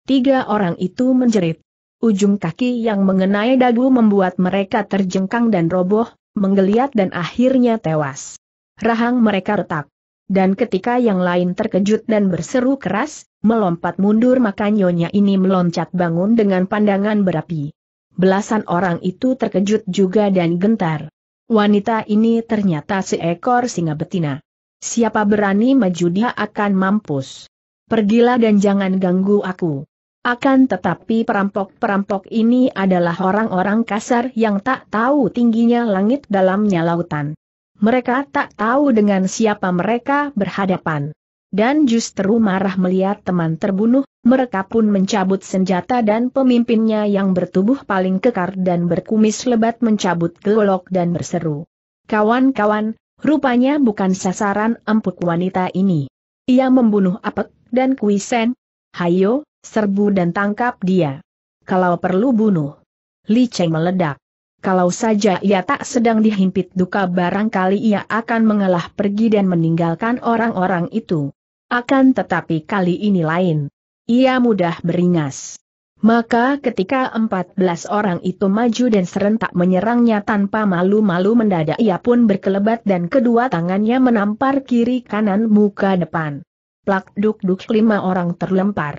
Tiga orang itu menjerit. Ujung kaki yang mengenai dagu membuat mereka terjengkang dan roboh, menggeliat dan akhirnya tewas. Rahang mereka retak. Dan ketika yang lain terkejut dan berseru keras, melompat mundur maka nyonya ini meloncat bangun dengan pandangan berapi. Belasan orang itu terkejut juga dan gentar. Wanita ini ternyata seekor singa betina. Siapa berani maju dia akan mampus. Pergilah dan jangan ganggu aku. Akan tetapi perampok-perampok ini adalah orang-orang kasar yang tak tahu tingginya langit dalamnya lautan. Mereka tak tahu dengan siapa mereka berhadapan. Dan justru marah melihat teman terbunuh, mereka pun mencabut senjata dan pemimpinnya yang bertubuh paling kekar dan berkumis lebat mencabut golok dan berseru. Kawan-kawan, rupanya bukan sasaran empuk wanita ini. Ia membunuh Apek dan Kuisen. Hayo, Serbu dan tangkap dia. Kalau perlu bunuh. Li Cheng meledak. Kalau saja ia tak sedang dihimpit duka barangkali ia akan mengalah pergi dan meninggalkan orang-orang itu. Akan tetapi kali ini lain. Ia mudah beringas. Maka ketika 14 orang itu maju dan serentak menyerangnya tanpa malu-malu mendadak ia pun berkelebat dan kedua tangannya menampar kiri kanan muka depan. Plak duk duk lima orang terlempar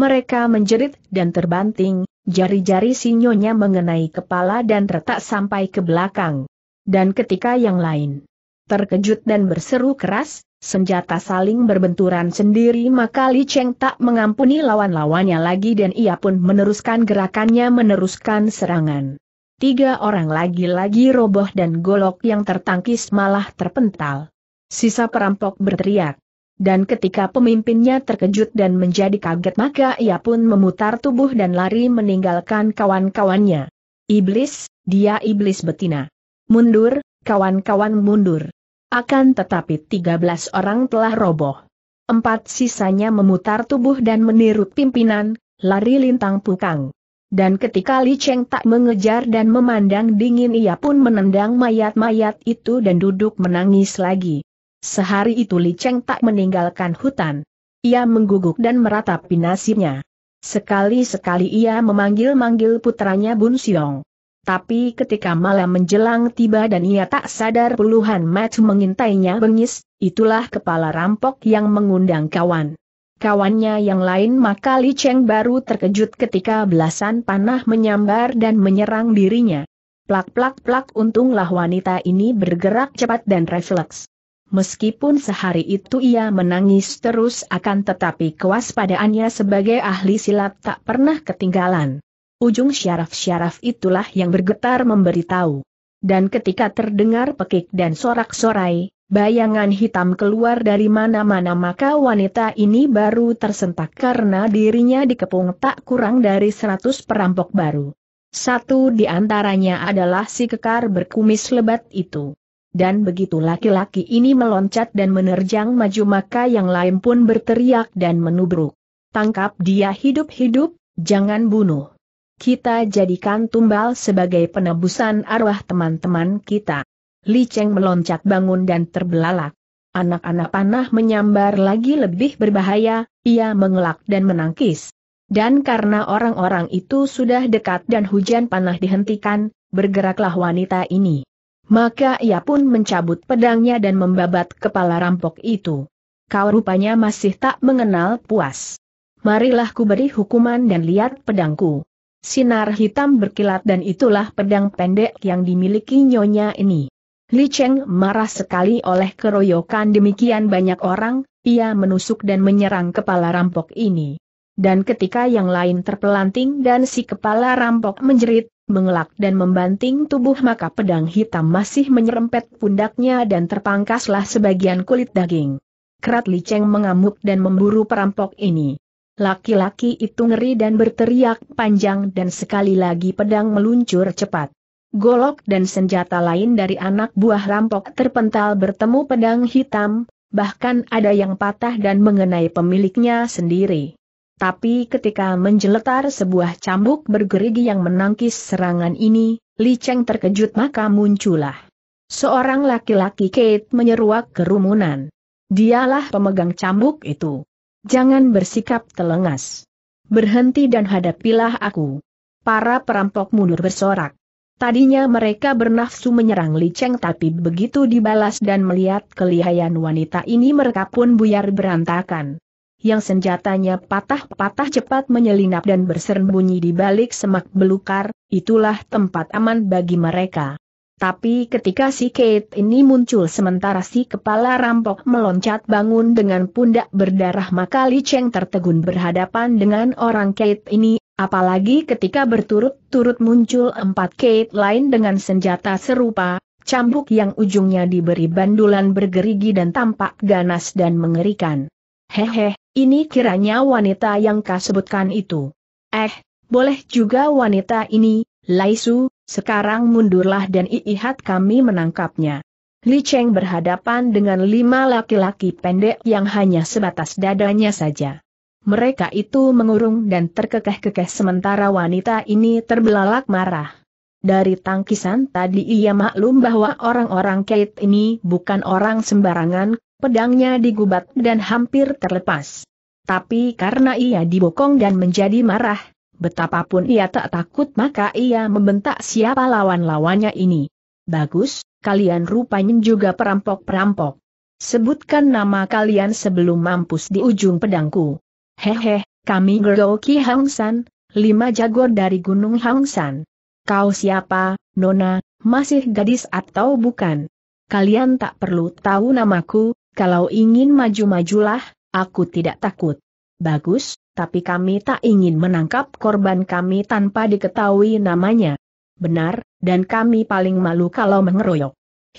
mereka menjerit dan terbanting, jari-jari sinyonya mengenai kepala dan retak sampai ke belakang. Dan ketika yang lain terkejut dan berseru keras, senjata saling berbenturan sendiri maka Li Cheng tak mengampuni lawan-lawannya lagi dan ia pun meneruskan gerakannya meneruskan serangan. Tiga orang lagi-lagi roboh dan golok yang tertangkis malah terpental. Sisa perampok berteriak dan ketika pemimpinnya terkejut dan menjadi kaget maka ia pun memutar tubuh dan lari meninggalkan kawan-kawannya. Iblis, dia iblis betina. Mundur, kawan-kawan mundur. Akan tetapi 13 orang telah roboh. Empat sisanya memutar tubuh dan meniru pimpinan, lari lintang pukang. Dan ketika Li Cheng tak mengejar dan memandang dingin ia pun menendang mayat-mayat itu dan duduk menangis lagi. Sehari itu Li Cheng tak meninggalkan hutan. Ia mengguguk dan meratapi nasibnya. Sekali-sekali ia memanggil-manggil putranya Bun Siong. Tapi ketika malam menjelang tiba dan ia tak sadar puluhan mat mengintainya bengis, itulah kepala rampok yang mengundang kawan. Kawannya yang lain maka Li Cheng baru terkejut ketika belasan panah menyambar dan menyerang dirinya. Plak-plak-plak untunglah wanita ini bergerak cepat dan refleks. Meskipun sehari itu ia menangis terus akan tetapi kewaspadaannya sebagai ahli silat tak pernah ketinggalan. Ujung syaraf-syaraf itulah yang bergetar memberitahu. Dan ketika terdengar pekik dan sorak-sorai, bayangan hitam keluar dari mana-mana maka wanita ini baru tersentak karena dirinya dikepung tak kurang dari seratus perampok baru. Satu di antaranya adalah si kekar berkumis lebat itu dan begitu laki-laki ini meloncat dan menerjang maju maka yang lain pun berteriak dan menubruk. Tangkap dia hidup-hidup, jangan bunuh. Kita jadikan tumbal sebagai penebusan arwah teman-teman kita. Li Cheng meloncat bangun dan terbelalak. Anak-anak panah menyambar lagi lebih berbahaya, ia mengelak dan menangkis. Dan karena orang-orang itu sudah dekat dan hujan panah dihentikan, bergeraklah wanita ini. Maka ia pun mencabut pedangnya dan membabat kepala rampok itu. Kau rupanya masih tak mengenal puas. Marilah ku beri hukuman dan lihat pedangku. Sinar hitam berkilat dan itulah pedang pendek yang dimiliki nyonya ini. Li Cheng marah sekali oleh keroyokan demikian banyak orang, ia menusuk dan menyerang kepala rampok ini. Dan ketika yang lain terpelanting dan si kepala rampok menjerit, mengelak dan membanting tubuh maka pedang hitam masih menyerempet pundaknya dan terpangkaslah sebagian kulit daging. Kerat liceng mengamuk dan memburu perampok ini. Laki-laki itu ngeri dan berteriak panjang dan sekali lagi pedang meluncur cepat. Golok dan senjata lain dari anak buah rampok terpental bertemu pedang hitam, bahkan ada yang patah dan mengenai pemiliknya sendiri. Tapi ketika menjeletar sebuah cambuk bergerigi yang menangkis serangan ini, Li Cheng terkejut maka muncullah. Seorang laki-laki Kate menyeruak kerumunan. Dialah pemegang cambuk itu. Jangan bersikap telengas. Berhenti dan hadapilah aku. Para perampok mundur bersorak. Tadinya mereka bernafsu menyerang Li Cheng tapi begitu dibalas dan melihat kelihayan wanita ini mereka pun buyar berantakan yang senjatanya patah-patah cepat menyelinap dan bersembunyi di balik semak belukar, itulah tempat aman bagi mereka. Tapi ketika si Kate ini muncul sementara si kepala rampok meloncat bangun dengan pundak berdarah maka Li Cheng tertegun berhadapan dengan orang Kate ini, apalagi ketika berturut-turut muncul empat Kate lain dengan senjata serupa, cambuk yang ujungnya diberi bandulan bergerigi dan tampak ganas dan mengerikan. Hehe, ini kiranya wanita yang kau sebutkan itu. Eh, boleh juga wanita ini, Laisu, sekarang mundurlah dan iihat kami menangkapnya. Li Cheng berhadapan dengan lima laki-laki pendek yang hanya sebatas dadanya saja. Mereka itu mengurung dan terkekeh-kekeh sementara wanita ini terbelalak marah. Dari tangkisan tadi ia maklum bahwa orang-orang Kate ini bukan orang sembarangan, pedangnya digubat dan hampir terlepas. Tapi karena ia dibokong dan menjadi marah, betapapun ia tak takut maka ia membentak siapa lawan-lawannya ini. Bagus, kalian rupanya juga perampok-perampok. Sebutkan nama kalian sebelum mampus di ujung pedangku. Hehe, kami Gerdoki Hangsan, lima jago dari Gunung Hangsan. Kau siapa, Nona, masih gadis atau bukan? Kalian tak perlu tahu namaku, kalau ingin maju-majulah, aku tidak takut. Bagus, tapi kami tak ingin menangkap korban kami tanpa diketahui namanya. Benar, dan kami paling malu kalau mengeroyok.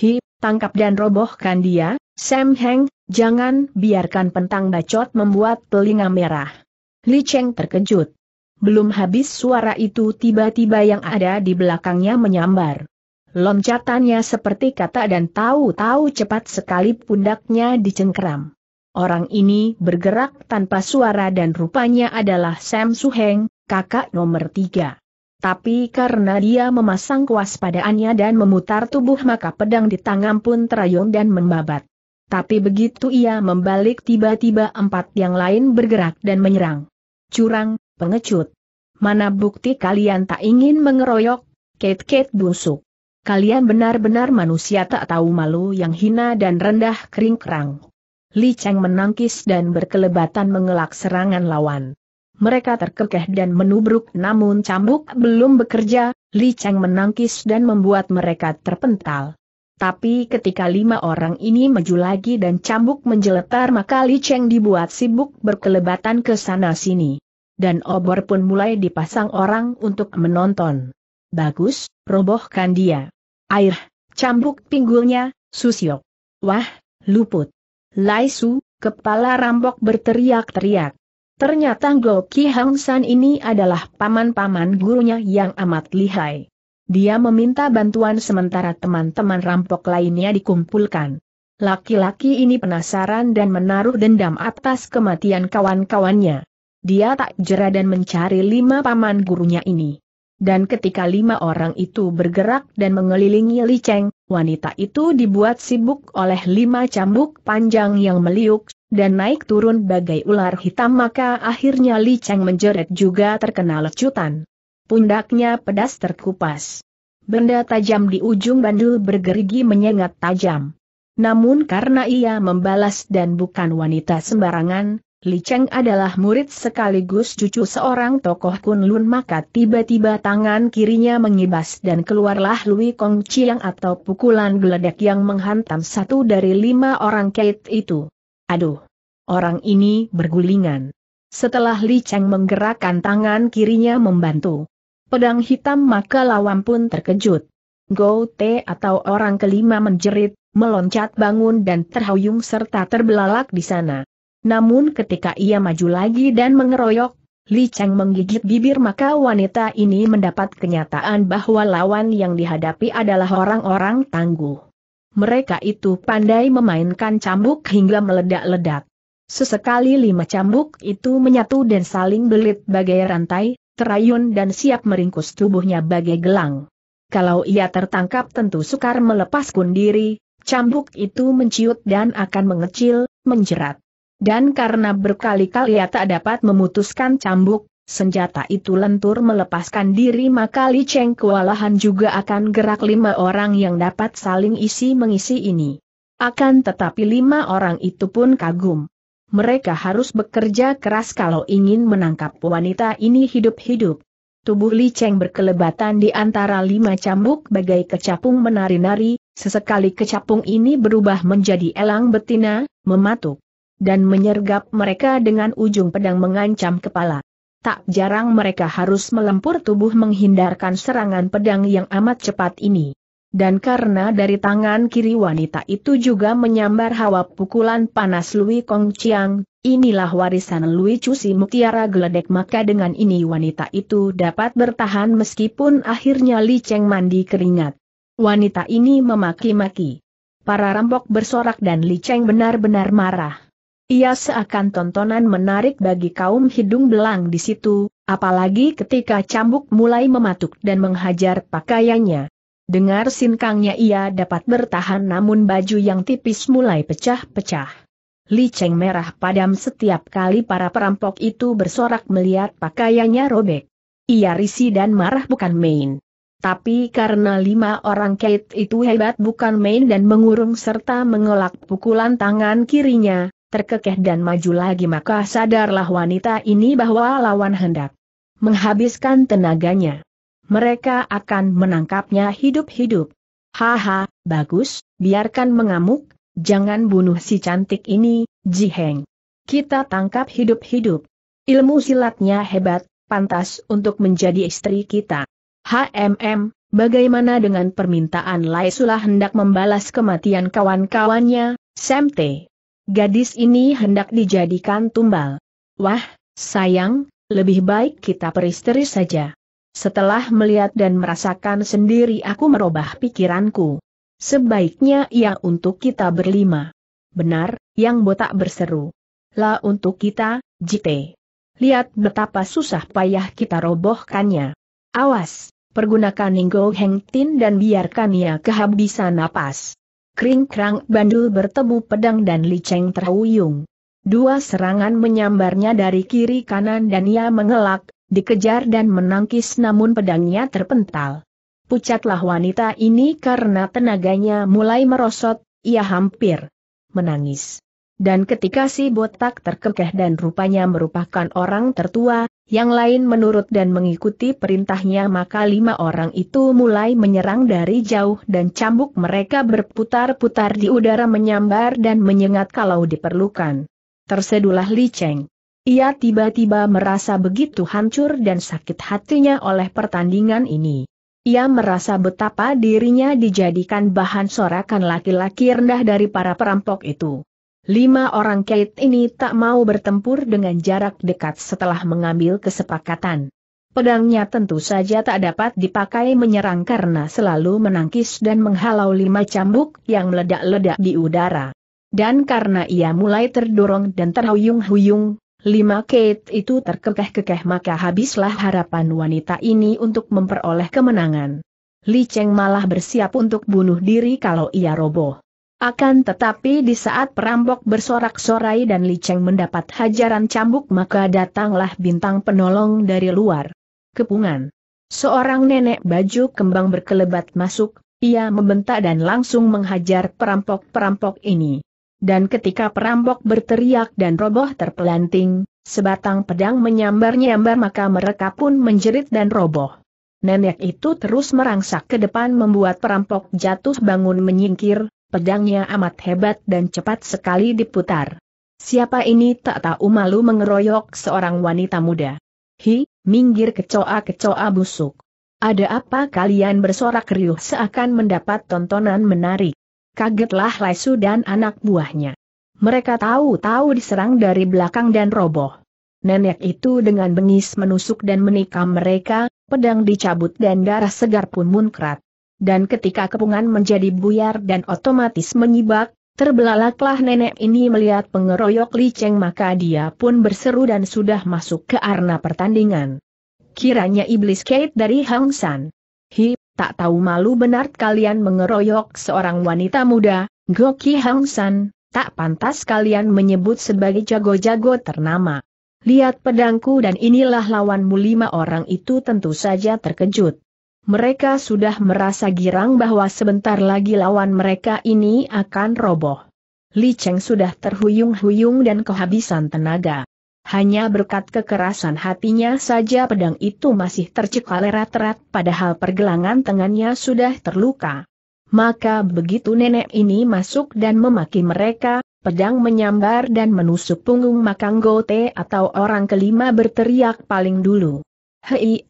Hi, tangkap dan robohkan dia, Sam Heng, jangan biarkan pentang bacot membuat telinga merah. Li Cheng terkejut. Belum habis suara itu tiba-tiba yang ada di belakangnya menyambar. Loncatannya seperti kata dan tahu-tahu cepat sekali pundaknya dicengkeram. Orang ini bergerak tanpa suara dan rupanya adalah Sam Suheng, kakak nomor tiga. Tapi karena dia memasang kewaspadaannya dan memutar tubuh maka pedang di tangan pun terayun dan membabat. Tapi begitu ia membalik tiba-tiba empat yang lain bergerak dan menyerang. Curang, pengecut. Mana bukti kalian tak ingin mengeroyok? Kate-kate busuk. Kalian benar-benar manusia tak tahu malu yang hina dan rendah kering kerang. Li Cheng menangkis dan berkelebatan mengelak serangan lawan. Mereka terkekeh dan menubruk namun cambuk belum bekerja, Li Cheng menangkis dan membuat mereka terpental. Tapi ketika lima orang ini maju lagi dan cambuk menjeletar maka Li Cheng dibuat sibuk berkelebatan ke sana sini. Dan obor pun mulai dipasang orang untuk menonton. Bagus, robohkan dia. Air, cambuk pinggulnya, Susio. Wah, luput. Laisu, kepala rampok berteriak-teriak. Ternyata Go Ki Hang San ini adalah paman-paman gurunya yang amat lihai. Dia meminta bantuan sementara teman-teman rampok lainnya dikumpulkan. Laki-laki ini penasaran dan menaruh dendam atas kematian kawan-kawannya. Dia tak jera dan mencari lima paman gurunya ini dan ketika lima orang itu bergerak dan mengelilingi Li Cheng, wanita itu dibuat sibuk oleh lima cambuk panjang yang meliuk, dan naik turun bagai ular hitam maka akhirnya Li Cheng menjeret juga terkena lecutan. Pundaknya pedas terkupas. Benda tajam di ujung bandul bergerigi menyengat tajam. Namun karena ia membalas dan bukan wanita sembarangan, Li Cheng adalah murid sekaligus cucu seorang tokoh Kunlun maka tiba-tiba tangan kirinya mengibas dan keluarlah Lui Kong Chiang atau pukulan geledek yang menghantam satu dari lima orang Kate itu. Aduh! Orang ini bergulingan. Setelah Li Cheng menggerakkan tangan kirinya membantu pedang hitam maka lawan pun terkejut. Go Te atau orang kelima menjerit, meloncat bangun dan terhuyung serta terbelalak di sana. Namun ketika ia maju lagi dan mengeroyok, Li Cheng menggigit bibir maka wanita ini mendapat kenyataan bahwa lawan yang dihadapi adalah orang-orang tangguh. Mereka itu pandai memainkan cambuk hingga meledak-ledak. Sesekali lima cambuk itu menyatu dan saling belit bagai rantai, terayun dan siap meringkus tubuhnya bagai gelang. Kalau ia tertangkap tentu sukar melepaskan diri, cambuk itu menciut dan akan mengecil, menjerat. Dan karena berkali-kali ia tak dapat memutuskan cambuk, senjata itu lentur melepaskan diri maka Li Cheng kewalahan juga akan gerak lima orang yang dapat saling isi mengisi ini. Akan tetapi lima orang itu pun kagum. Mereka harus bekerja keras kalau ingin menangkap wanita ini hidup-hidup. Tubuh Li Cheng berkelebatan di antara lima cambuk bagai kecapung menari-nari, sesekali kecapung ini berubah menjadi elang betina, mematuk dan menyergap mereka dengan ujung pedang mengancam kepala. Tak jarang mereka harus melempur tubuh menghindarkan serangan pedang yang amat cepat ini. Dan karena dari tangan kiri wanita itu juga menyambar hawa pukulan panas Lui Kong Chiang, inilah warisan Lui Cusi Mutiara Geledek maka dengan ini wanita itu dapat bertahan meskipun akhirnya Li Cheng mandi keringat. Wanita ini memaki-maki. Para rampok bersorak dan Li Cheng benar-benar marah. Ia seakan tontonan menarik bagi kaum hidung belang di situ, apalagi ketika cambuk mulai mematuk dan menghajar pakaiannya. Dengar sinkangnya ia dapat bertahan namun baju yang tipis mulai pecah-pecah. Li merah padam setiap kali para perampok itu bersorak melihat pakaiannya robek. Ia risih dan marah bukan main. Tapi karena lima orang Kate itu hebat bukan main dan mengurung serta mengelak pukulan tangan kirinya, terkekeh dan maju lagi maka sadarlah wanita ini bahwa lawan hendak menghabiskan tenaganya. Mereka akan menangkapnya hidup-hidup. Haha, bagus, biarkan mengamuk, jangan bunuh si cantik ini, Jiheng. Kita tangkap hidup-hidup. Ilmu silatnya hebat, pantas untuk menjadi istri kita. HMM, bagaimana dengan permintaan Lai Sulah hendak membalas kematian kawan-kawannya, Semte? Gadis ini hendak dijadikan tumbal. Wah, sayang, lebih baik kita peristeri saja. Setelah melihat dan merasakan sendiri aku merubah pikiranku. Sebaiknya ia ya untuk kita berlima. Benar, yang botak berseru. La untuk kita, Jite. Lihat betapa susah payah kita robohkannya. Awas, pergunakan Ninggo Heng Tin dan biarkan ia kehabisan napas. Kring Krang Bandul bertemu pedang dan Li Cheng terhuyung. Dua serangan menyambarnya dari kiri kanan dan ia mengelak, dikejar dan menangkis namun pedangnya terpental. Pucatlah wanita ini karena tenaganya mulai merosot, ia hampir menangis. Dan ketika si botak terkekeh dan rupanya merupakan orang tertua, yang lain menurut dan mengikuti perintahnya maka lima orang itu mulai menyerang dari jauh dan cambuk mereka berputar-putar di udara menyambar dan menyengat kalau diperlukan. Tersedulah Li Cheng. Ia tiba-tiba merasa begitu hancur dan sakit hatinya oleh pertandingan ini. Ia merasa betapa dirinya dijadikan bahan sorakan laki-laki rendah dari para perampok itu. Lima orang Kate ini tak mau bertempur dengan jarak dekat setelah mengambil kesepakatan. Pedangnya tentu saja tak dapat dipakai menyerang karena selalu menangkis dan menghalau lima cambuk yang meledak-ledak di udara. Dan karena ia mulai terdorong dan terhuyung-huyung, lima Kate itu terkekeh-kekeh maka habislah harapan wanita ini untuk memperoleh kemenangan. Li Cheng malah bersiap untuk bunuh diri kalau ia roboh. Akan tetapi di saat perampok bersorak-sorai dan Liceng mendapat hajaran cambuk maka datanglah bintang penolong dari luar. Kepungan. Seorang nenek baju kembang berkelebat masuk, ia membentak dan langsung menghajar perampok-perampok ini. Dan ketika perampok berteriak dan roboh terpelanting, sebatang pedang menyambar-nyambar maka mereka pun menjerit dan roboh. Nenek itu terus merangsak ke depan membuat perampok jatuh bangun menyingkir, pedangnya amat hebat dan cepat sekali diputar. Siapa ini tak tahu malu mengeroyok seorang wanita muda. Hi, minggir kecoa-kecoa busuk. Ada apa kalian bersorak riuh seakan mendapat tontonan menarik? Kagetlah Laisu dan anak buahnya. Mereka tahu-tahu diserang dari belakang dan roboh. Nenek itu dengan bengis menusuk dan menikam mereka, pedang dicabut dan darah segar pun munkrat dan ketika kepungan menjadi buyar dan otomatis menyibak, terbelalaklah nenek ini melihat pengeroyok Li Cheng maka dia pun berseru dan sudah masuk ke arena pertandingan. Kiranya iblis Kate dari Hang San. Hi, tak tahu malu benar kalian mengeroyok seorang wanita muda, Goki Hang San, tak pantas kalian menyebut sebagai jago-jago ternama. Lihat pedangku dan inilah lawanmu lima orang itu tentu saja terkejut. Mereka sudah merasa girang bahwa sebentar lagi lawan mereka ini akan roboh. Li Cheng sudah terhuyung-huyung dan kehabisan tenaga. Hanya berkat kekerasan hatinya saja pedang itu masih tercekal erat-erat padahal pergelangan tangannya sudah terluka. Maka begitu nenek ini masuk dan memaki mereka, pedang menyambar dan menusuk punggung makang Makanggote atau orang kelima berteriak paling dulu. Hei,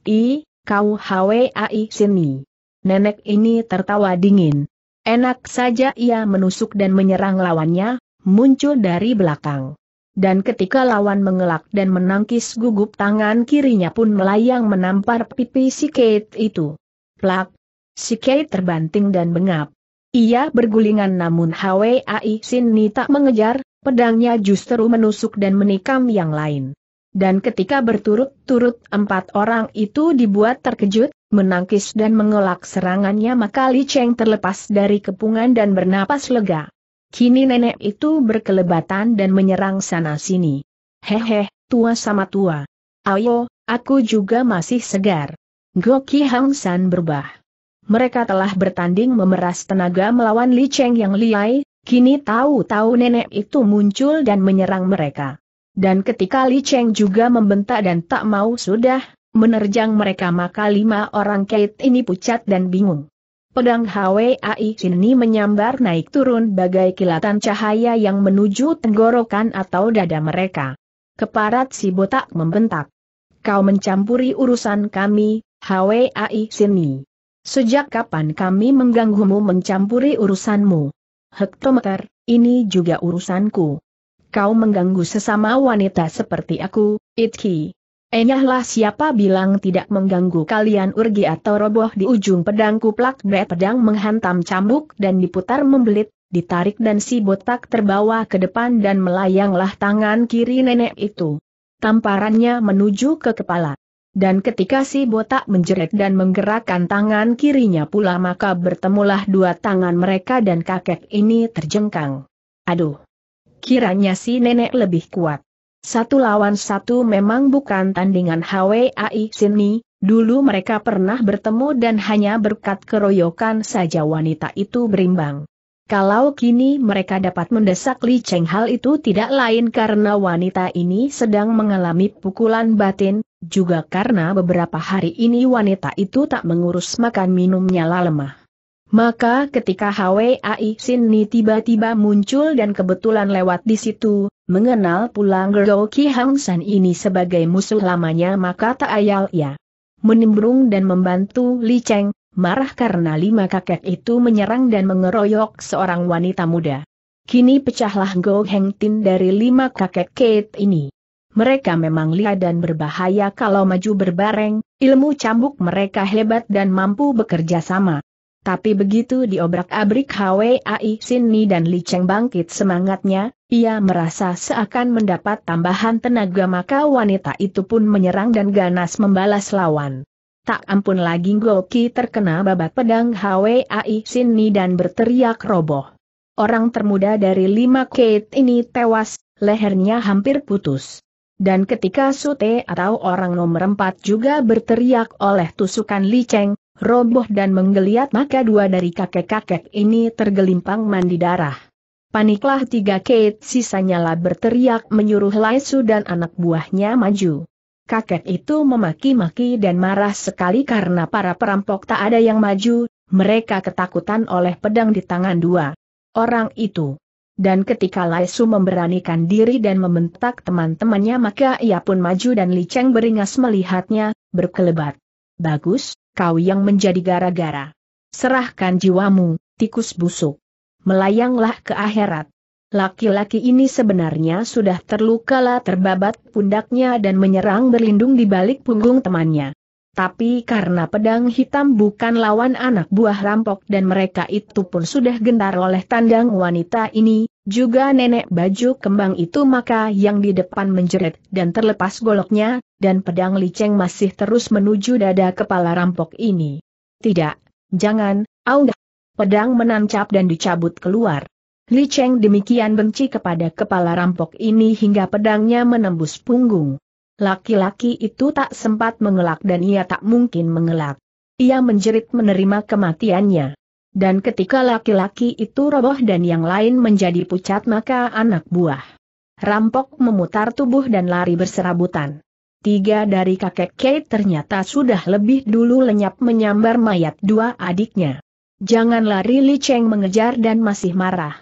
kau HWAI sini. Nenek ini tertawa dingin. Enak saja ia menusuk dan menyerang lawannya, muncul dari belakang. Dan ketika lawan mengelak dan menangkis gugup tangan kirinya pun melayang menampar pipi si Kate itu. Plak! Si Kate terbanting dan bengap. Ia bergulingan namun HWAI Sini tak mengejar, pedangnya justru menusuk dan menikam yang lain. Dan ketika berturut-turut empat orang itu dibuat terkejut, menangkis dan mengelak serangannya maka Li Cheng terlepas dari kepungan dan bernapas lega. Kini nenek itu berkelebatan dan menyerang sana-sini. Hehe, tua sama tua. Ayo, aku juga masih segar. Goki Hang San berbah. Mereka telah bertanding memeras tenaga melawan Li Cheng yang liai, kini tahu-tahu nenek itu muncul dan menyerang mereka. Dan ketika Li Cheng juga membentak dan tak mau sudah, menerjang mereka maka lima orang Kate ini pucat dan bingung. Pedang HWAI sini menyambar naik turun bagai kilatan cahaya yang menuju tenggorokan atau dada mereka. Keparat si botak membentak. Kau mencampuri urusan kami, HWAI sini. Sejak kapan kami mengganggumu mencampuri urusanmu? Hektometer, ini juga urusanku kau mengganggu sesama wanita seperti aku, Itki. Enyahlah siapa bilang tidak mengganggu kalian urgi atau roboh di ujung pedang kuplak. bret pedang menghantam cambuk dan diputar membelit, ditarik dan si botak terbawa ke depan dan melayanglah tangan kiri nenek itu. Tamparannya menuju ke kepala. Dan ketika si botak menjerit dan menggerakkan tangan kirinya pula maka bertemulah dua tangan mereka dan kakek ini terjengkang. Aduh! kiranya si nenek lebih kuat. Satu lawan satu memang bukan tandingan HWAI sini, dulu mereka pernah bertemu dan hanya berkat keroyokan saja wanita itu berimbang. Kalau kini mereka dapat mendesak Li Cheng hal itu tidak lain karena wanita ini sedang mengalami pukulan batin, juga karena beberapa hari ini wanita itu tak mengurus makan minumnya lemah. Maka ketika Hwai Sinni tiba-tiba muncul dan kebetulan lewat di situ, mengenal pulang Gerou Ki Hang San ini sebagai musuh lamanya maka tak ayal ya. Menimbrung dan membantu Li Cheng, marah karena lima kakek itu menyerang dan mengeroyok seorang wanita muda. Kini pecahlah Go Heng Tin dari lima kakek Kate ini. Mereka memang lihat dan berbahaya kalau maju berbareng, ilmu cambuk mereka hebat dan mampu bekerja sama. Tapi begitu diobrak-abrik HWAI Sini dan Li Cheng bangkit semangatnya, ia merasa seakan mendapat tambahan tenaga maka wanita itu pun menyerang dan ganas membalas lawan. Tak ampun lagi Goki terkena babat pedang HWAI Sini dan berteriak roboh. Orang termuda dari lima Kate ini tewas, lehernya hampir putus. Dan ketika Sute atau orang nomor empat juga berteriak oleh tusukan Li Cheng, roboh dan menggeliat maka dua dari kakek-kakek ini tergelimpang mandi darah. Paniklah tiga Kate sisanya lah berteriak menyuruh Laisu dan anak buahnya maju. Kakek itu memaki-maki dan marah sekali karena para perampok tak ada yang maju, mereka ketakutan oleh pedang di tangan dua orang itu. Dan ketika Laisu memberanikan diri dan membentak teman-temannya maka ia pun maju dan Cheng beringas melihatnya, berkelebat. Bagus, kau yang menjadi gara-gara. Serahkan jiwamu, tikus busuk. Melayanglah ke akhirat. Laki-laki ini sebenarnya sudah terluka lah terbabat pundaknya dan menyerang berlindung di balik punggung temannya. Tapi karena pedang hitam bukan lawan anak buah rampok dan mereka itu pun sudah gentar oleh tandang wanita ini, juga nenek baju kembang itu maka yang di depan menjerit dan terlepas goloknya, dan pedang liceng masih terus menuju dada kepala rampok ini. Tidak, jangan, aunggah. Pedang menancap dan dicabut keluar. Li Cheng demikian benci kepada kepala rampok ini hingga pedangnya menembus punggung. Laki-laki itu tak sempat mengelak dan ia tak mungkin mengelak. Ia menjerit menerima kematiannya. Dan ketika laki-laki itu roboh dan yang lain menjadi pucat maka anak buah. Rampok memutar tubuh dan lari berserabutan. Tiga dari kakek Kate ternyata sudah lebih dulu lenyap menyambar mayat dua adiknya. Jangan lari Li Cheng mengejar dan masih marah.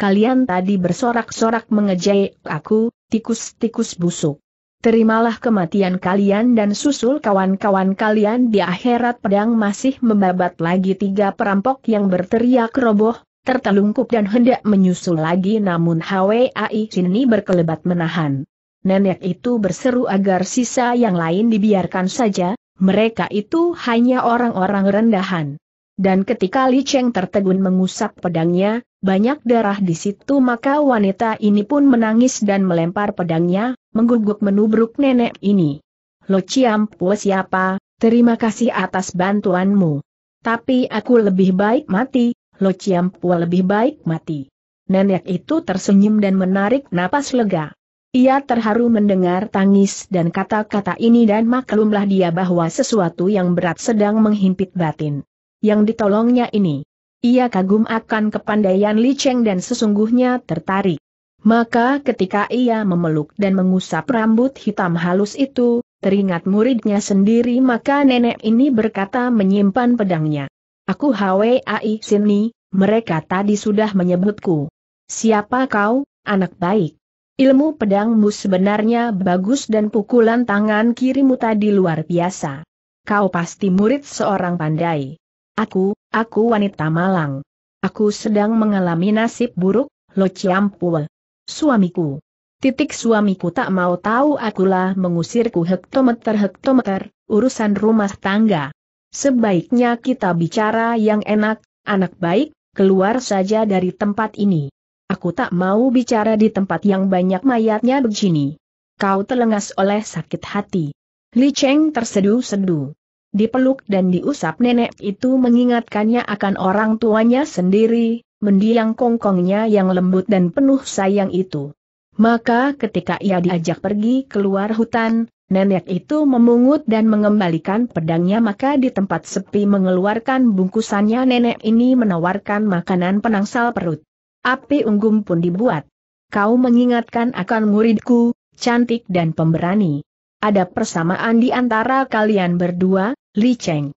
Kalian tadi bersorak-sorak mengejek aku, tikus-tikus busuk. Terimalah kematian kalian dan susul kawan-kawan kalian di akhirat pedang masih membabat lagi tiga perampok yang berteriak roboh, tertelungkup dan hendak menyusul lagi namun HWAI sini berkelebat menahan. Nenek itu berseru agar sisa yang lain dibiarkan saja, mereka itu hanya orang-orang rendahan. Dan ketika Li Cheng tertegun mengusap pedangnya, banyak darah di situ maka wanita ini pun menangis dan melempar pedangnya, mengguguk menubruk nenek ini. Lo Ciampue siapa, terima kasih atas bantuanmu. Tapi aku lebih baik mati, Lo Ciampue lebih baik mati. Nenek itu tersenyum dan menarik napas lega. Ia terharu mendengar tangis dan kata-kata ini dan maklumlah dia bahwa sesuatu yang berat sedang menghimpit batin yang ditolongnya ini. Ia kagum akan kepandaian Li Cheng dan sesungguhnya tertarik. Maka ketika ia memeluk dan mengusap rambut hitam halus itu, teringat muridnya sendiri maka nenek ini berkata menyimpan pedangnya. Aku Ai sini, mereka tadi sudah menyebutku. Siapa kau, anak baik? Ilmu pedangmu sebenarnya bagus dan pukulan tangan kirimu tadi luar biasa. Kau pasti murid seorang pandai. Aku, aku wanita malang. Aku sedang mengalami nasib buruk, Lo Ciampul. Suamiku. Titik suamiku tak mau tahu akulah mengusirku hektometer-hektometer, urusan rumah tangga. Sebaiknya kita bicara yang enak, anak baik, keluar saja dari tempat ini. Aku tak mau bicara di tempat yang banyak mayatnya begini. Kau telengas oleh sakit hati. Li Cheng terseduh-seduh dipeluk dan diusap nenek itu mengingatkannya akan orang tuanya sendiri, mendiang kongkongnya yang lembut dan penuh sayang itu. Maka ketika ia diajak pergi keluar hutan, nenek itu memungut dan mengembalikan pedangnya maka di tempat sepi mengeluarkan bungkusannya nenek ini menawarkan makanan penangsal perut. Api unggum pun dibuat. Kau mengingatkan akan muridku, cantik dan pemberani. Ada persamaan di antara kalian berdua, Li Cheng.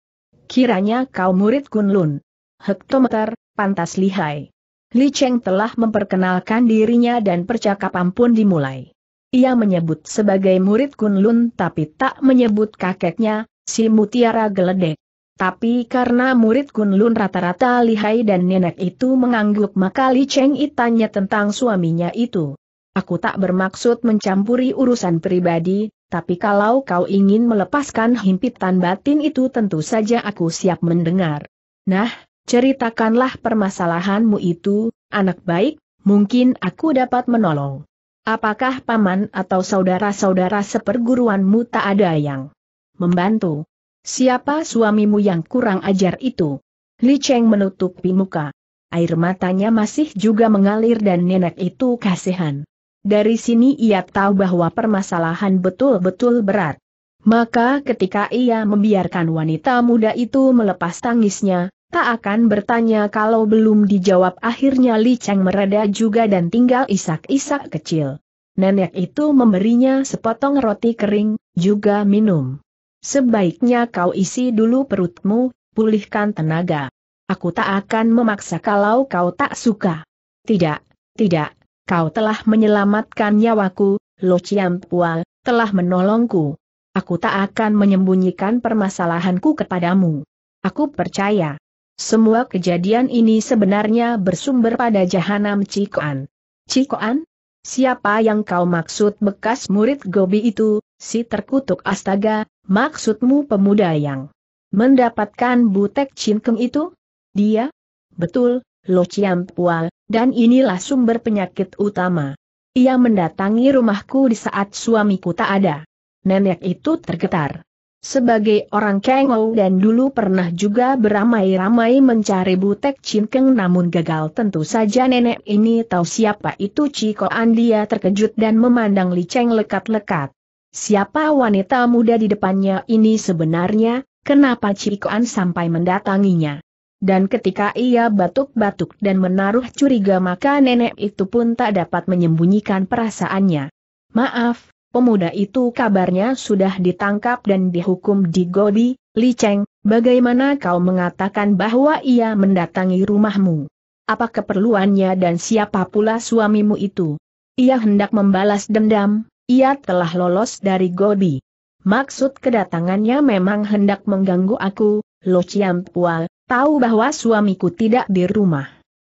Kiranya kau murid Kunlun. Hektometer, pantas lihai. Li Cheng telah memperkenalkan dirinya dan percakapan pun dimulai. Ia menyebut sebagai murid Kunlun tapi tak menyebut kakeknya, si mutiara geledek. Tapi karena murid Kunlun rata-rata lihai dan nenek itu mengangguk maka Li Cheng itanya tentang suaminya itu. Aku tak bermaksud mencampuri urusan pribadi, tapi kalau kau ingin melepaskan himpitan batin itu tentu saja aku siap mendengar. Nah, ceritakanlah permasalahanmu itu, anak baik, mungkin aku dapat menolong. Apakah paman atau saudara-saudara seperguruanmu tak ada yang membantu? Siapa suamimu yang kurang ajar itu? Li Cheng menutupi muka. Air matanya masih juga mengalir dan nenek itu kasihan. Dari sini ia tahu bahwa permasalahan betul-betul berat. Maka ketika ia membiarkan wanita muda itu melepas tangisnya, tak akan bertanya kalau belum dijawab akhirnya Li Cheng mereda juga dan tinggal isak-isak kecil. Nenek itu memberinya sepotong roti kering, juga minum. Sebaiknya kau isi dulu perutmu, pulihkan tenaga. Aku tak akan memaksa kalau kau tak suka. Tidak, tidak, Kau telah menyelamatkan nyawaku, Lo Chiam Pual, telah menolongku. Aku tak akan menyembunyikan permasalahanku kepadamu. Aku percaya. Semua kejadian ini sebenarnya bersumber pada jahanam Cikoan. Cikoan? Siapa yang kau maksud bekas murid Gobi itu, si terkutuk astaga, maksudmu pemuda yang mendapatkan butek cinkeng itu? Dia? Betul, Lo Chiam Pual, dan inilah sumber penyakit utama. Ia mendatangi rumahku di saat suamiku tak ada. Nenek itu tergetar. Sebagai orang kengou dan dulu pernah juga beramai-ramai mencari butek cinkeng namun gagal tentu saja nenek ini tahu siapa itu Ciko Andia terkejut dan memandang liceng lekat-lekat. Siapa wanita muda di depannya ini sebenarnya, kenapa Ciko An sampai mendatanginya? Dan ketika ia batuk-batuk dan menaruh curiga maka nenek itu pun tak dapat menyembunyikan perasaannya. Maaf, pemuda itu kabarnya sudah ditangkap dan dihukum di Godi, Li Cheng, bagaimana kau mengatakan bahwa ia mendatangi rumahmu? Apa keperluannya dan siapa pula suamimu itu? Ia hendak membalas dendam, ia telah lolos dari Gobi. Maksud kedatangannya memang hendak mengganggu aku, Lo Chiam Pua, Tahu bahwa suamiku tidak di rumah.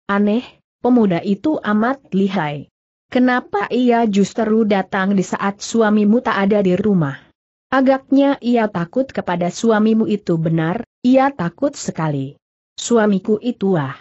Aneh, pemuda itu amat lihai. Kenapa ia justru datang di saat suamimu tak ada di rumah? Agaknya ia takut kepada suamimu itu benar, ia takut sekali. Suamiku itu ah.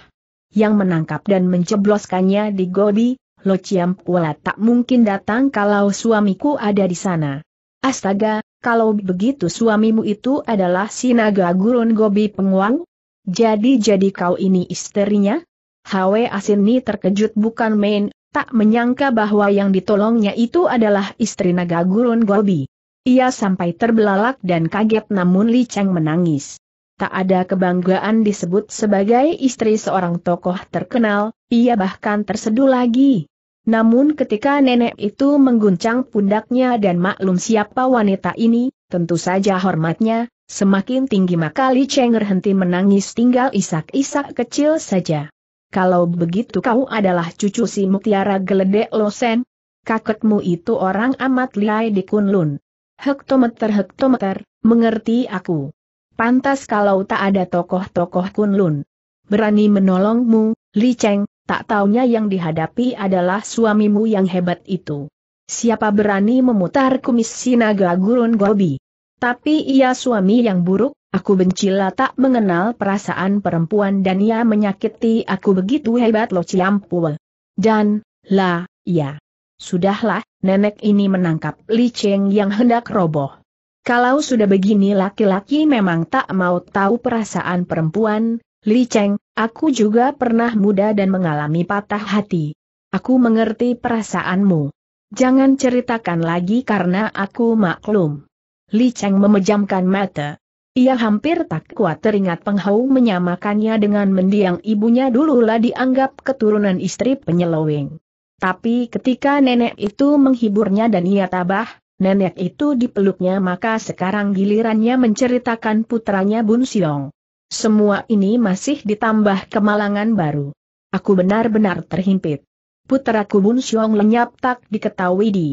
Yang menangkap dan menjebloskannya di gobi. Lo Ciampuala tak mungkin datang kalau suamiku ada di sana. Astaga, kalau begitu suamimu itu adalah sinaga gurun Gobi Penguang? Jadi-jadi kau ini istrinya? Hwe ini terkejut bukan main, tak menyangka bahwa yang ditolongnya itu adalah istri naga gurun Gobi. Ia sampai terbelalak dan kaget namun Li Cheng menangis. Tak ada kebanggaan disebut sebagai istri seorang tokoh terkenal, ia bahkan terseduh lagi. Namun ketika nenek itu mengguncang pundaknya dan maklum siapa wanita ini, tentu saja hormatnya, Semakin tinggi maka Li Cheng berhenti menangis tinggal isak-isak kecil saja. Kalau begitu kau adalah cucu si Mutiara Geledek Losen, kaketmu itu orang amat liai di Kunlun. Hektometer-hektometer, mengerti aku. Pantas kalau tak ada tokoh-tokoh Kunlun. Berani menolongmu, Li Cheng, tak taunya yang dihadapi adalah suamimu yang hebat itu. Siapa berani memutar kumis sinaga gurun Gobi? Tapi ia suami yang buruk, aku bencilah tak mengenal perasaan perempuan dan ia menyakiti aku begitu hebat lo Ciampul. Dan, lah, ya. Sudahlah, nenek ini menangkap Li Cheng yang hendak roboh. Kalau sudah begini laki-laki memang tak mau tahu perasaan perempuan, Li Cheng, aku juga pernah muda dan mengalami patah hati. Aku mengerti perasaanmu. Jangan ceritakan lagi karena aku maklum. Li Cheng memejamkan mata. Ia hampir tak kuat teringat Penghau menyamakannya dengan mendiang ibunya dululah dianggap keturunan istri penyeloweng. Tapi ketika nenek itu menghiburnya dan ia tabah, nenek itu dipeluknya maka sekarang gilirannya menceritakan putranya Bun Siong. Semua ini masih ditambah kemalangan baru. Aku benar-benar terhimpit. Putraku Bun Siong lenyap tak diketahui di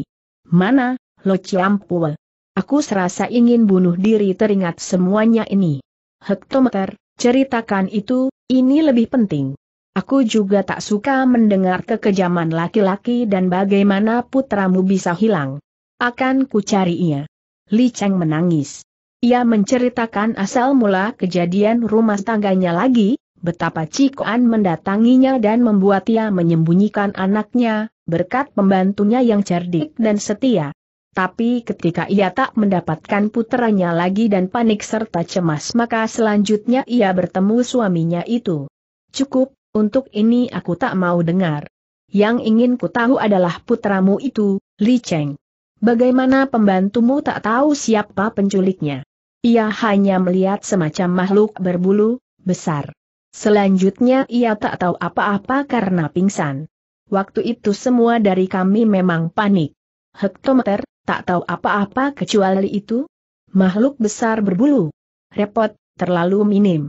mana, Lo ciampul. Aku serasa ingin bunuh diri teringat semuanya ini. Hektometer, ceritakan itu, ini lebih penting. Aku juga tak suka mendengar kekejaman laki-laki dan bagaimana putramu bisa hilang. Akan ku cari ia. Li Cheng menangis. Ia menceritakan asal mula kejadian rumah tangganya lagi, betapa cikoan mendatanginya dan membuat ia menyembunyikan anaknya, berkat pembantunya yang cerdik dan setia. Tapi ketika ia tak mendapatkan putranya lagi dan panik serta cemas maka selanjutnya ia bertemu suaminya itu. Cukup, untuk ini aku tak mau dengar. Yang ingin ku tahu adalah putramu itu, Li Cheng. Bagaimana pembantumu tak tahu siapa penculiknya? Ia hanya melihat semacam makhluk berbulu, besar. Selanjutnya ia tak tahu apa-apa karena pingsan. Waktu itu semua dari kami memang panik. Hektometer, tak tahu apa-apa kecuali itu? Makhluk besar berbulu. Repot, terlalu minim.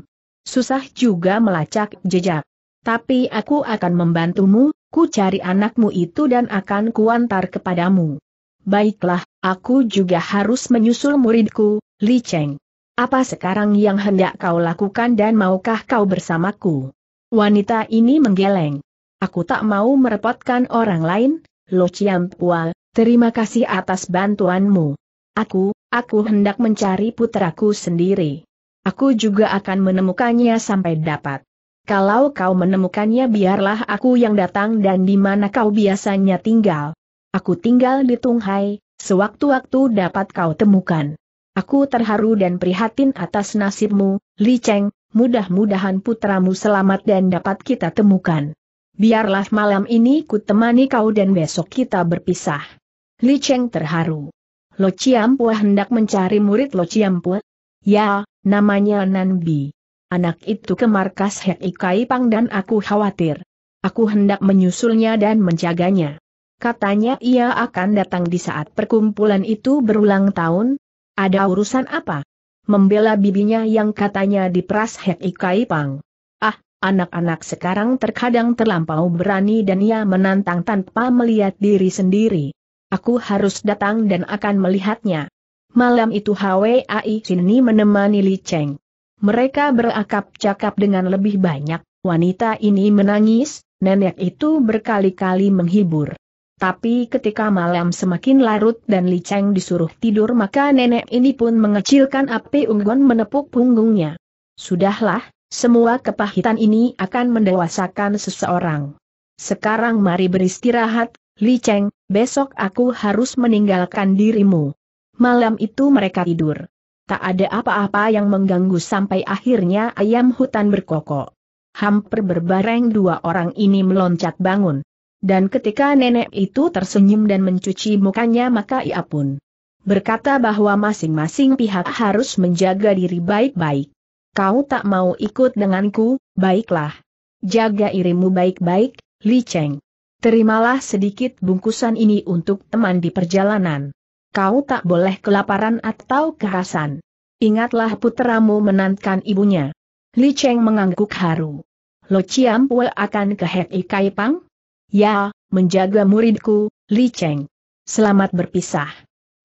Susah juga melacak jejak. Tapi aku akan membantumu, ku cari anakmu itu dan akan kuantar kepadamu. Baiklah, aku juga harus menyusul muridku, Li Cheng. Apa sekarang yang hendak kau lakukan dan maukah kau bersamaku? Wanita ini menggeleng. Aku tak mau merepotkan orang lain, Lo Chiang Pua, Terima kasih atas bantuanmu. Aku, aku hendak mencari putraku sendiri. Aku juga akan menemukannya sampai dapat. Kalau kau menemukannya biarlah aku yang datang dan di mana kau biasanya tinggal. Aku tinggal di Tunghai, sewaktu-waktu dapat kau temukan. Aku terharu dan prihatin atas nasibmu, Li Cheng, mudah-mudahan putramu selamat dan dapat kita temukan. Biarlah malam ini ku temani kau dan besok kita berpisah. Li Cheng terharu. Lo Ciampua hendak mencari murid Lo Ciampua? Ya, namanya Nanbi. Anak itu ke markas Hek Ikai Pang dan aku khawatir. Aku hendak menyusulnya dan menjaganya. Katanya ia akan datang di saat perkumpulan itu berulang tahun. Ada urusan apa? Membela bibinya yang katanya diperas Hei Hek Ikai Pang. Ah, anak-anak sekarang terkadang terlampau berani dan ia menantang tanpa melihat diri sendiri. Aku harus datang dan akan melihatnya. Malam itu Ai Sini menemani Li Cheng. Mereka berakap cakap dengan lebih banyak, wanita ini menangis, nenek itu berkali-kali menghibur. Tapi ketika malam semakin larut dan Li Cheng disuruh tidur maka nenek ini pun mengecilkan api unggun menepuk punggungnya. Sudahlah, semua kepahitan ini akan mendewasakan seseorang. Sekarang mari beristirahat, Li Cheng, besok aku harus meninggalkan dirimu. Malam itu mereka tidur. Tak ada apa-apa yang mengganggu sampai akhirnya ayam hutan berkokok. Hampir berbareng dua orang ini meloncat bangun. Dan ketika nenek itu tersenyum dan mencuci mukanya maka ia pun berkata bahwa masing-masing pihak harus menjaga diri baik-baik. Kau tak mau ikut denganku, baiklah. Jaga irimu baik-baik, Li Cheng. Terimalah sedikit bungkusan ini untuk teman di perjalanan. Kau tak boleh kelaparan atau kerasan. Ingatlah putramu menantikan ibunya. Li Cheng mengangguk haru. Lo Chiam Pue akan ke Hei Kai Pang? Ya, menjaga muridku, Li Cheng. Selamat berpisah.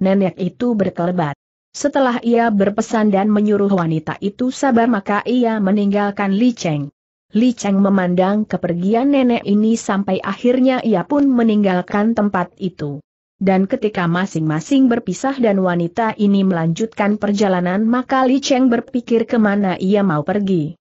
Nenek itu berkelebat. Setelah ia berpesan dan menyuruh wanita itu sabar maka ia meninggalkan Li Cheng. Li Cheng memandang kepergian nenek ini sampai akhirnya ia pun meninggalkan tempat itu. Dan ketika masing-masing berpisah dan wanita ini melanjutkan perjalanan maka Li Cheng berpikir kemana ia mau pergi.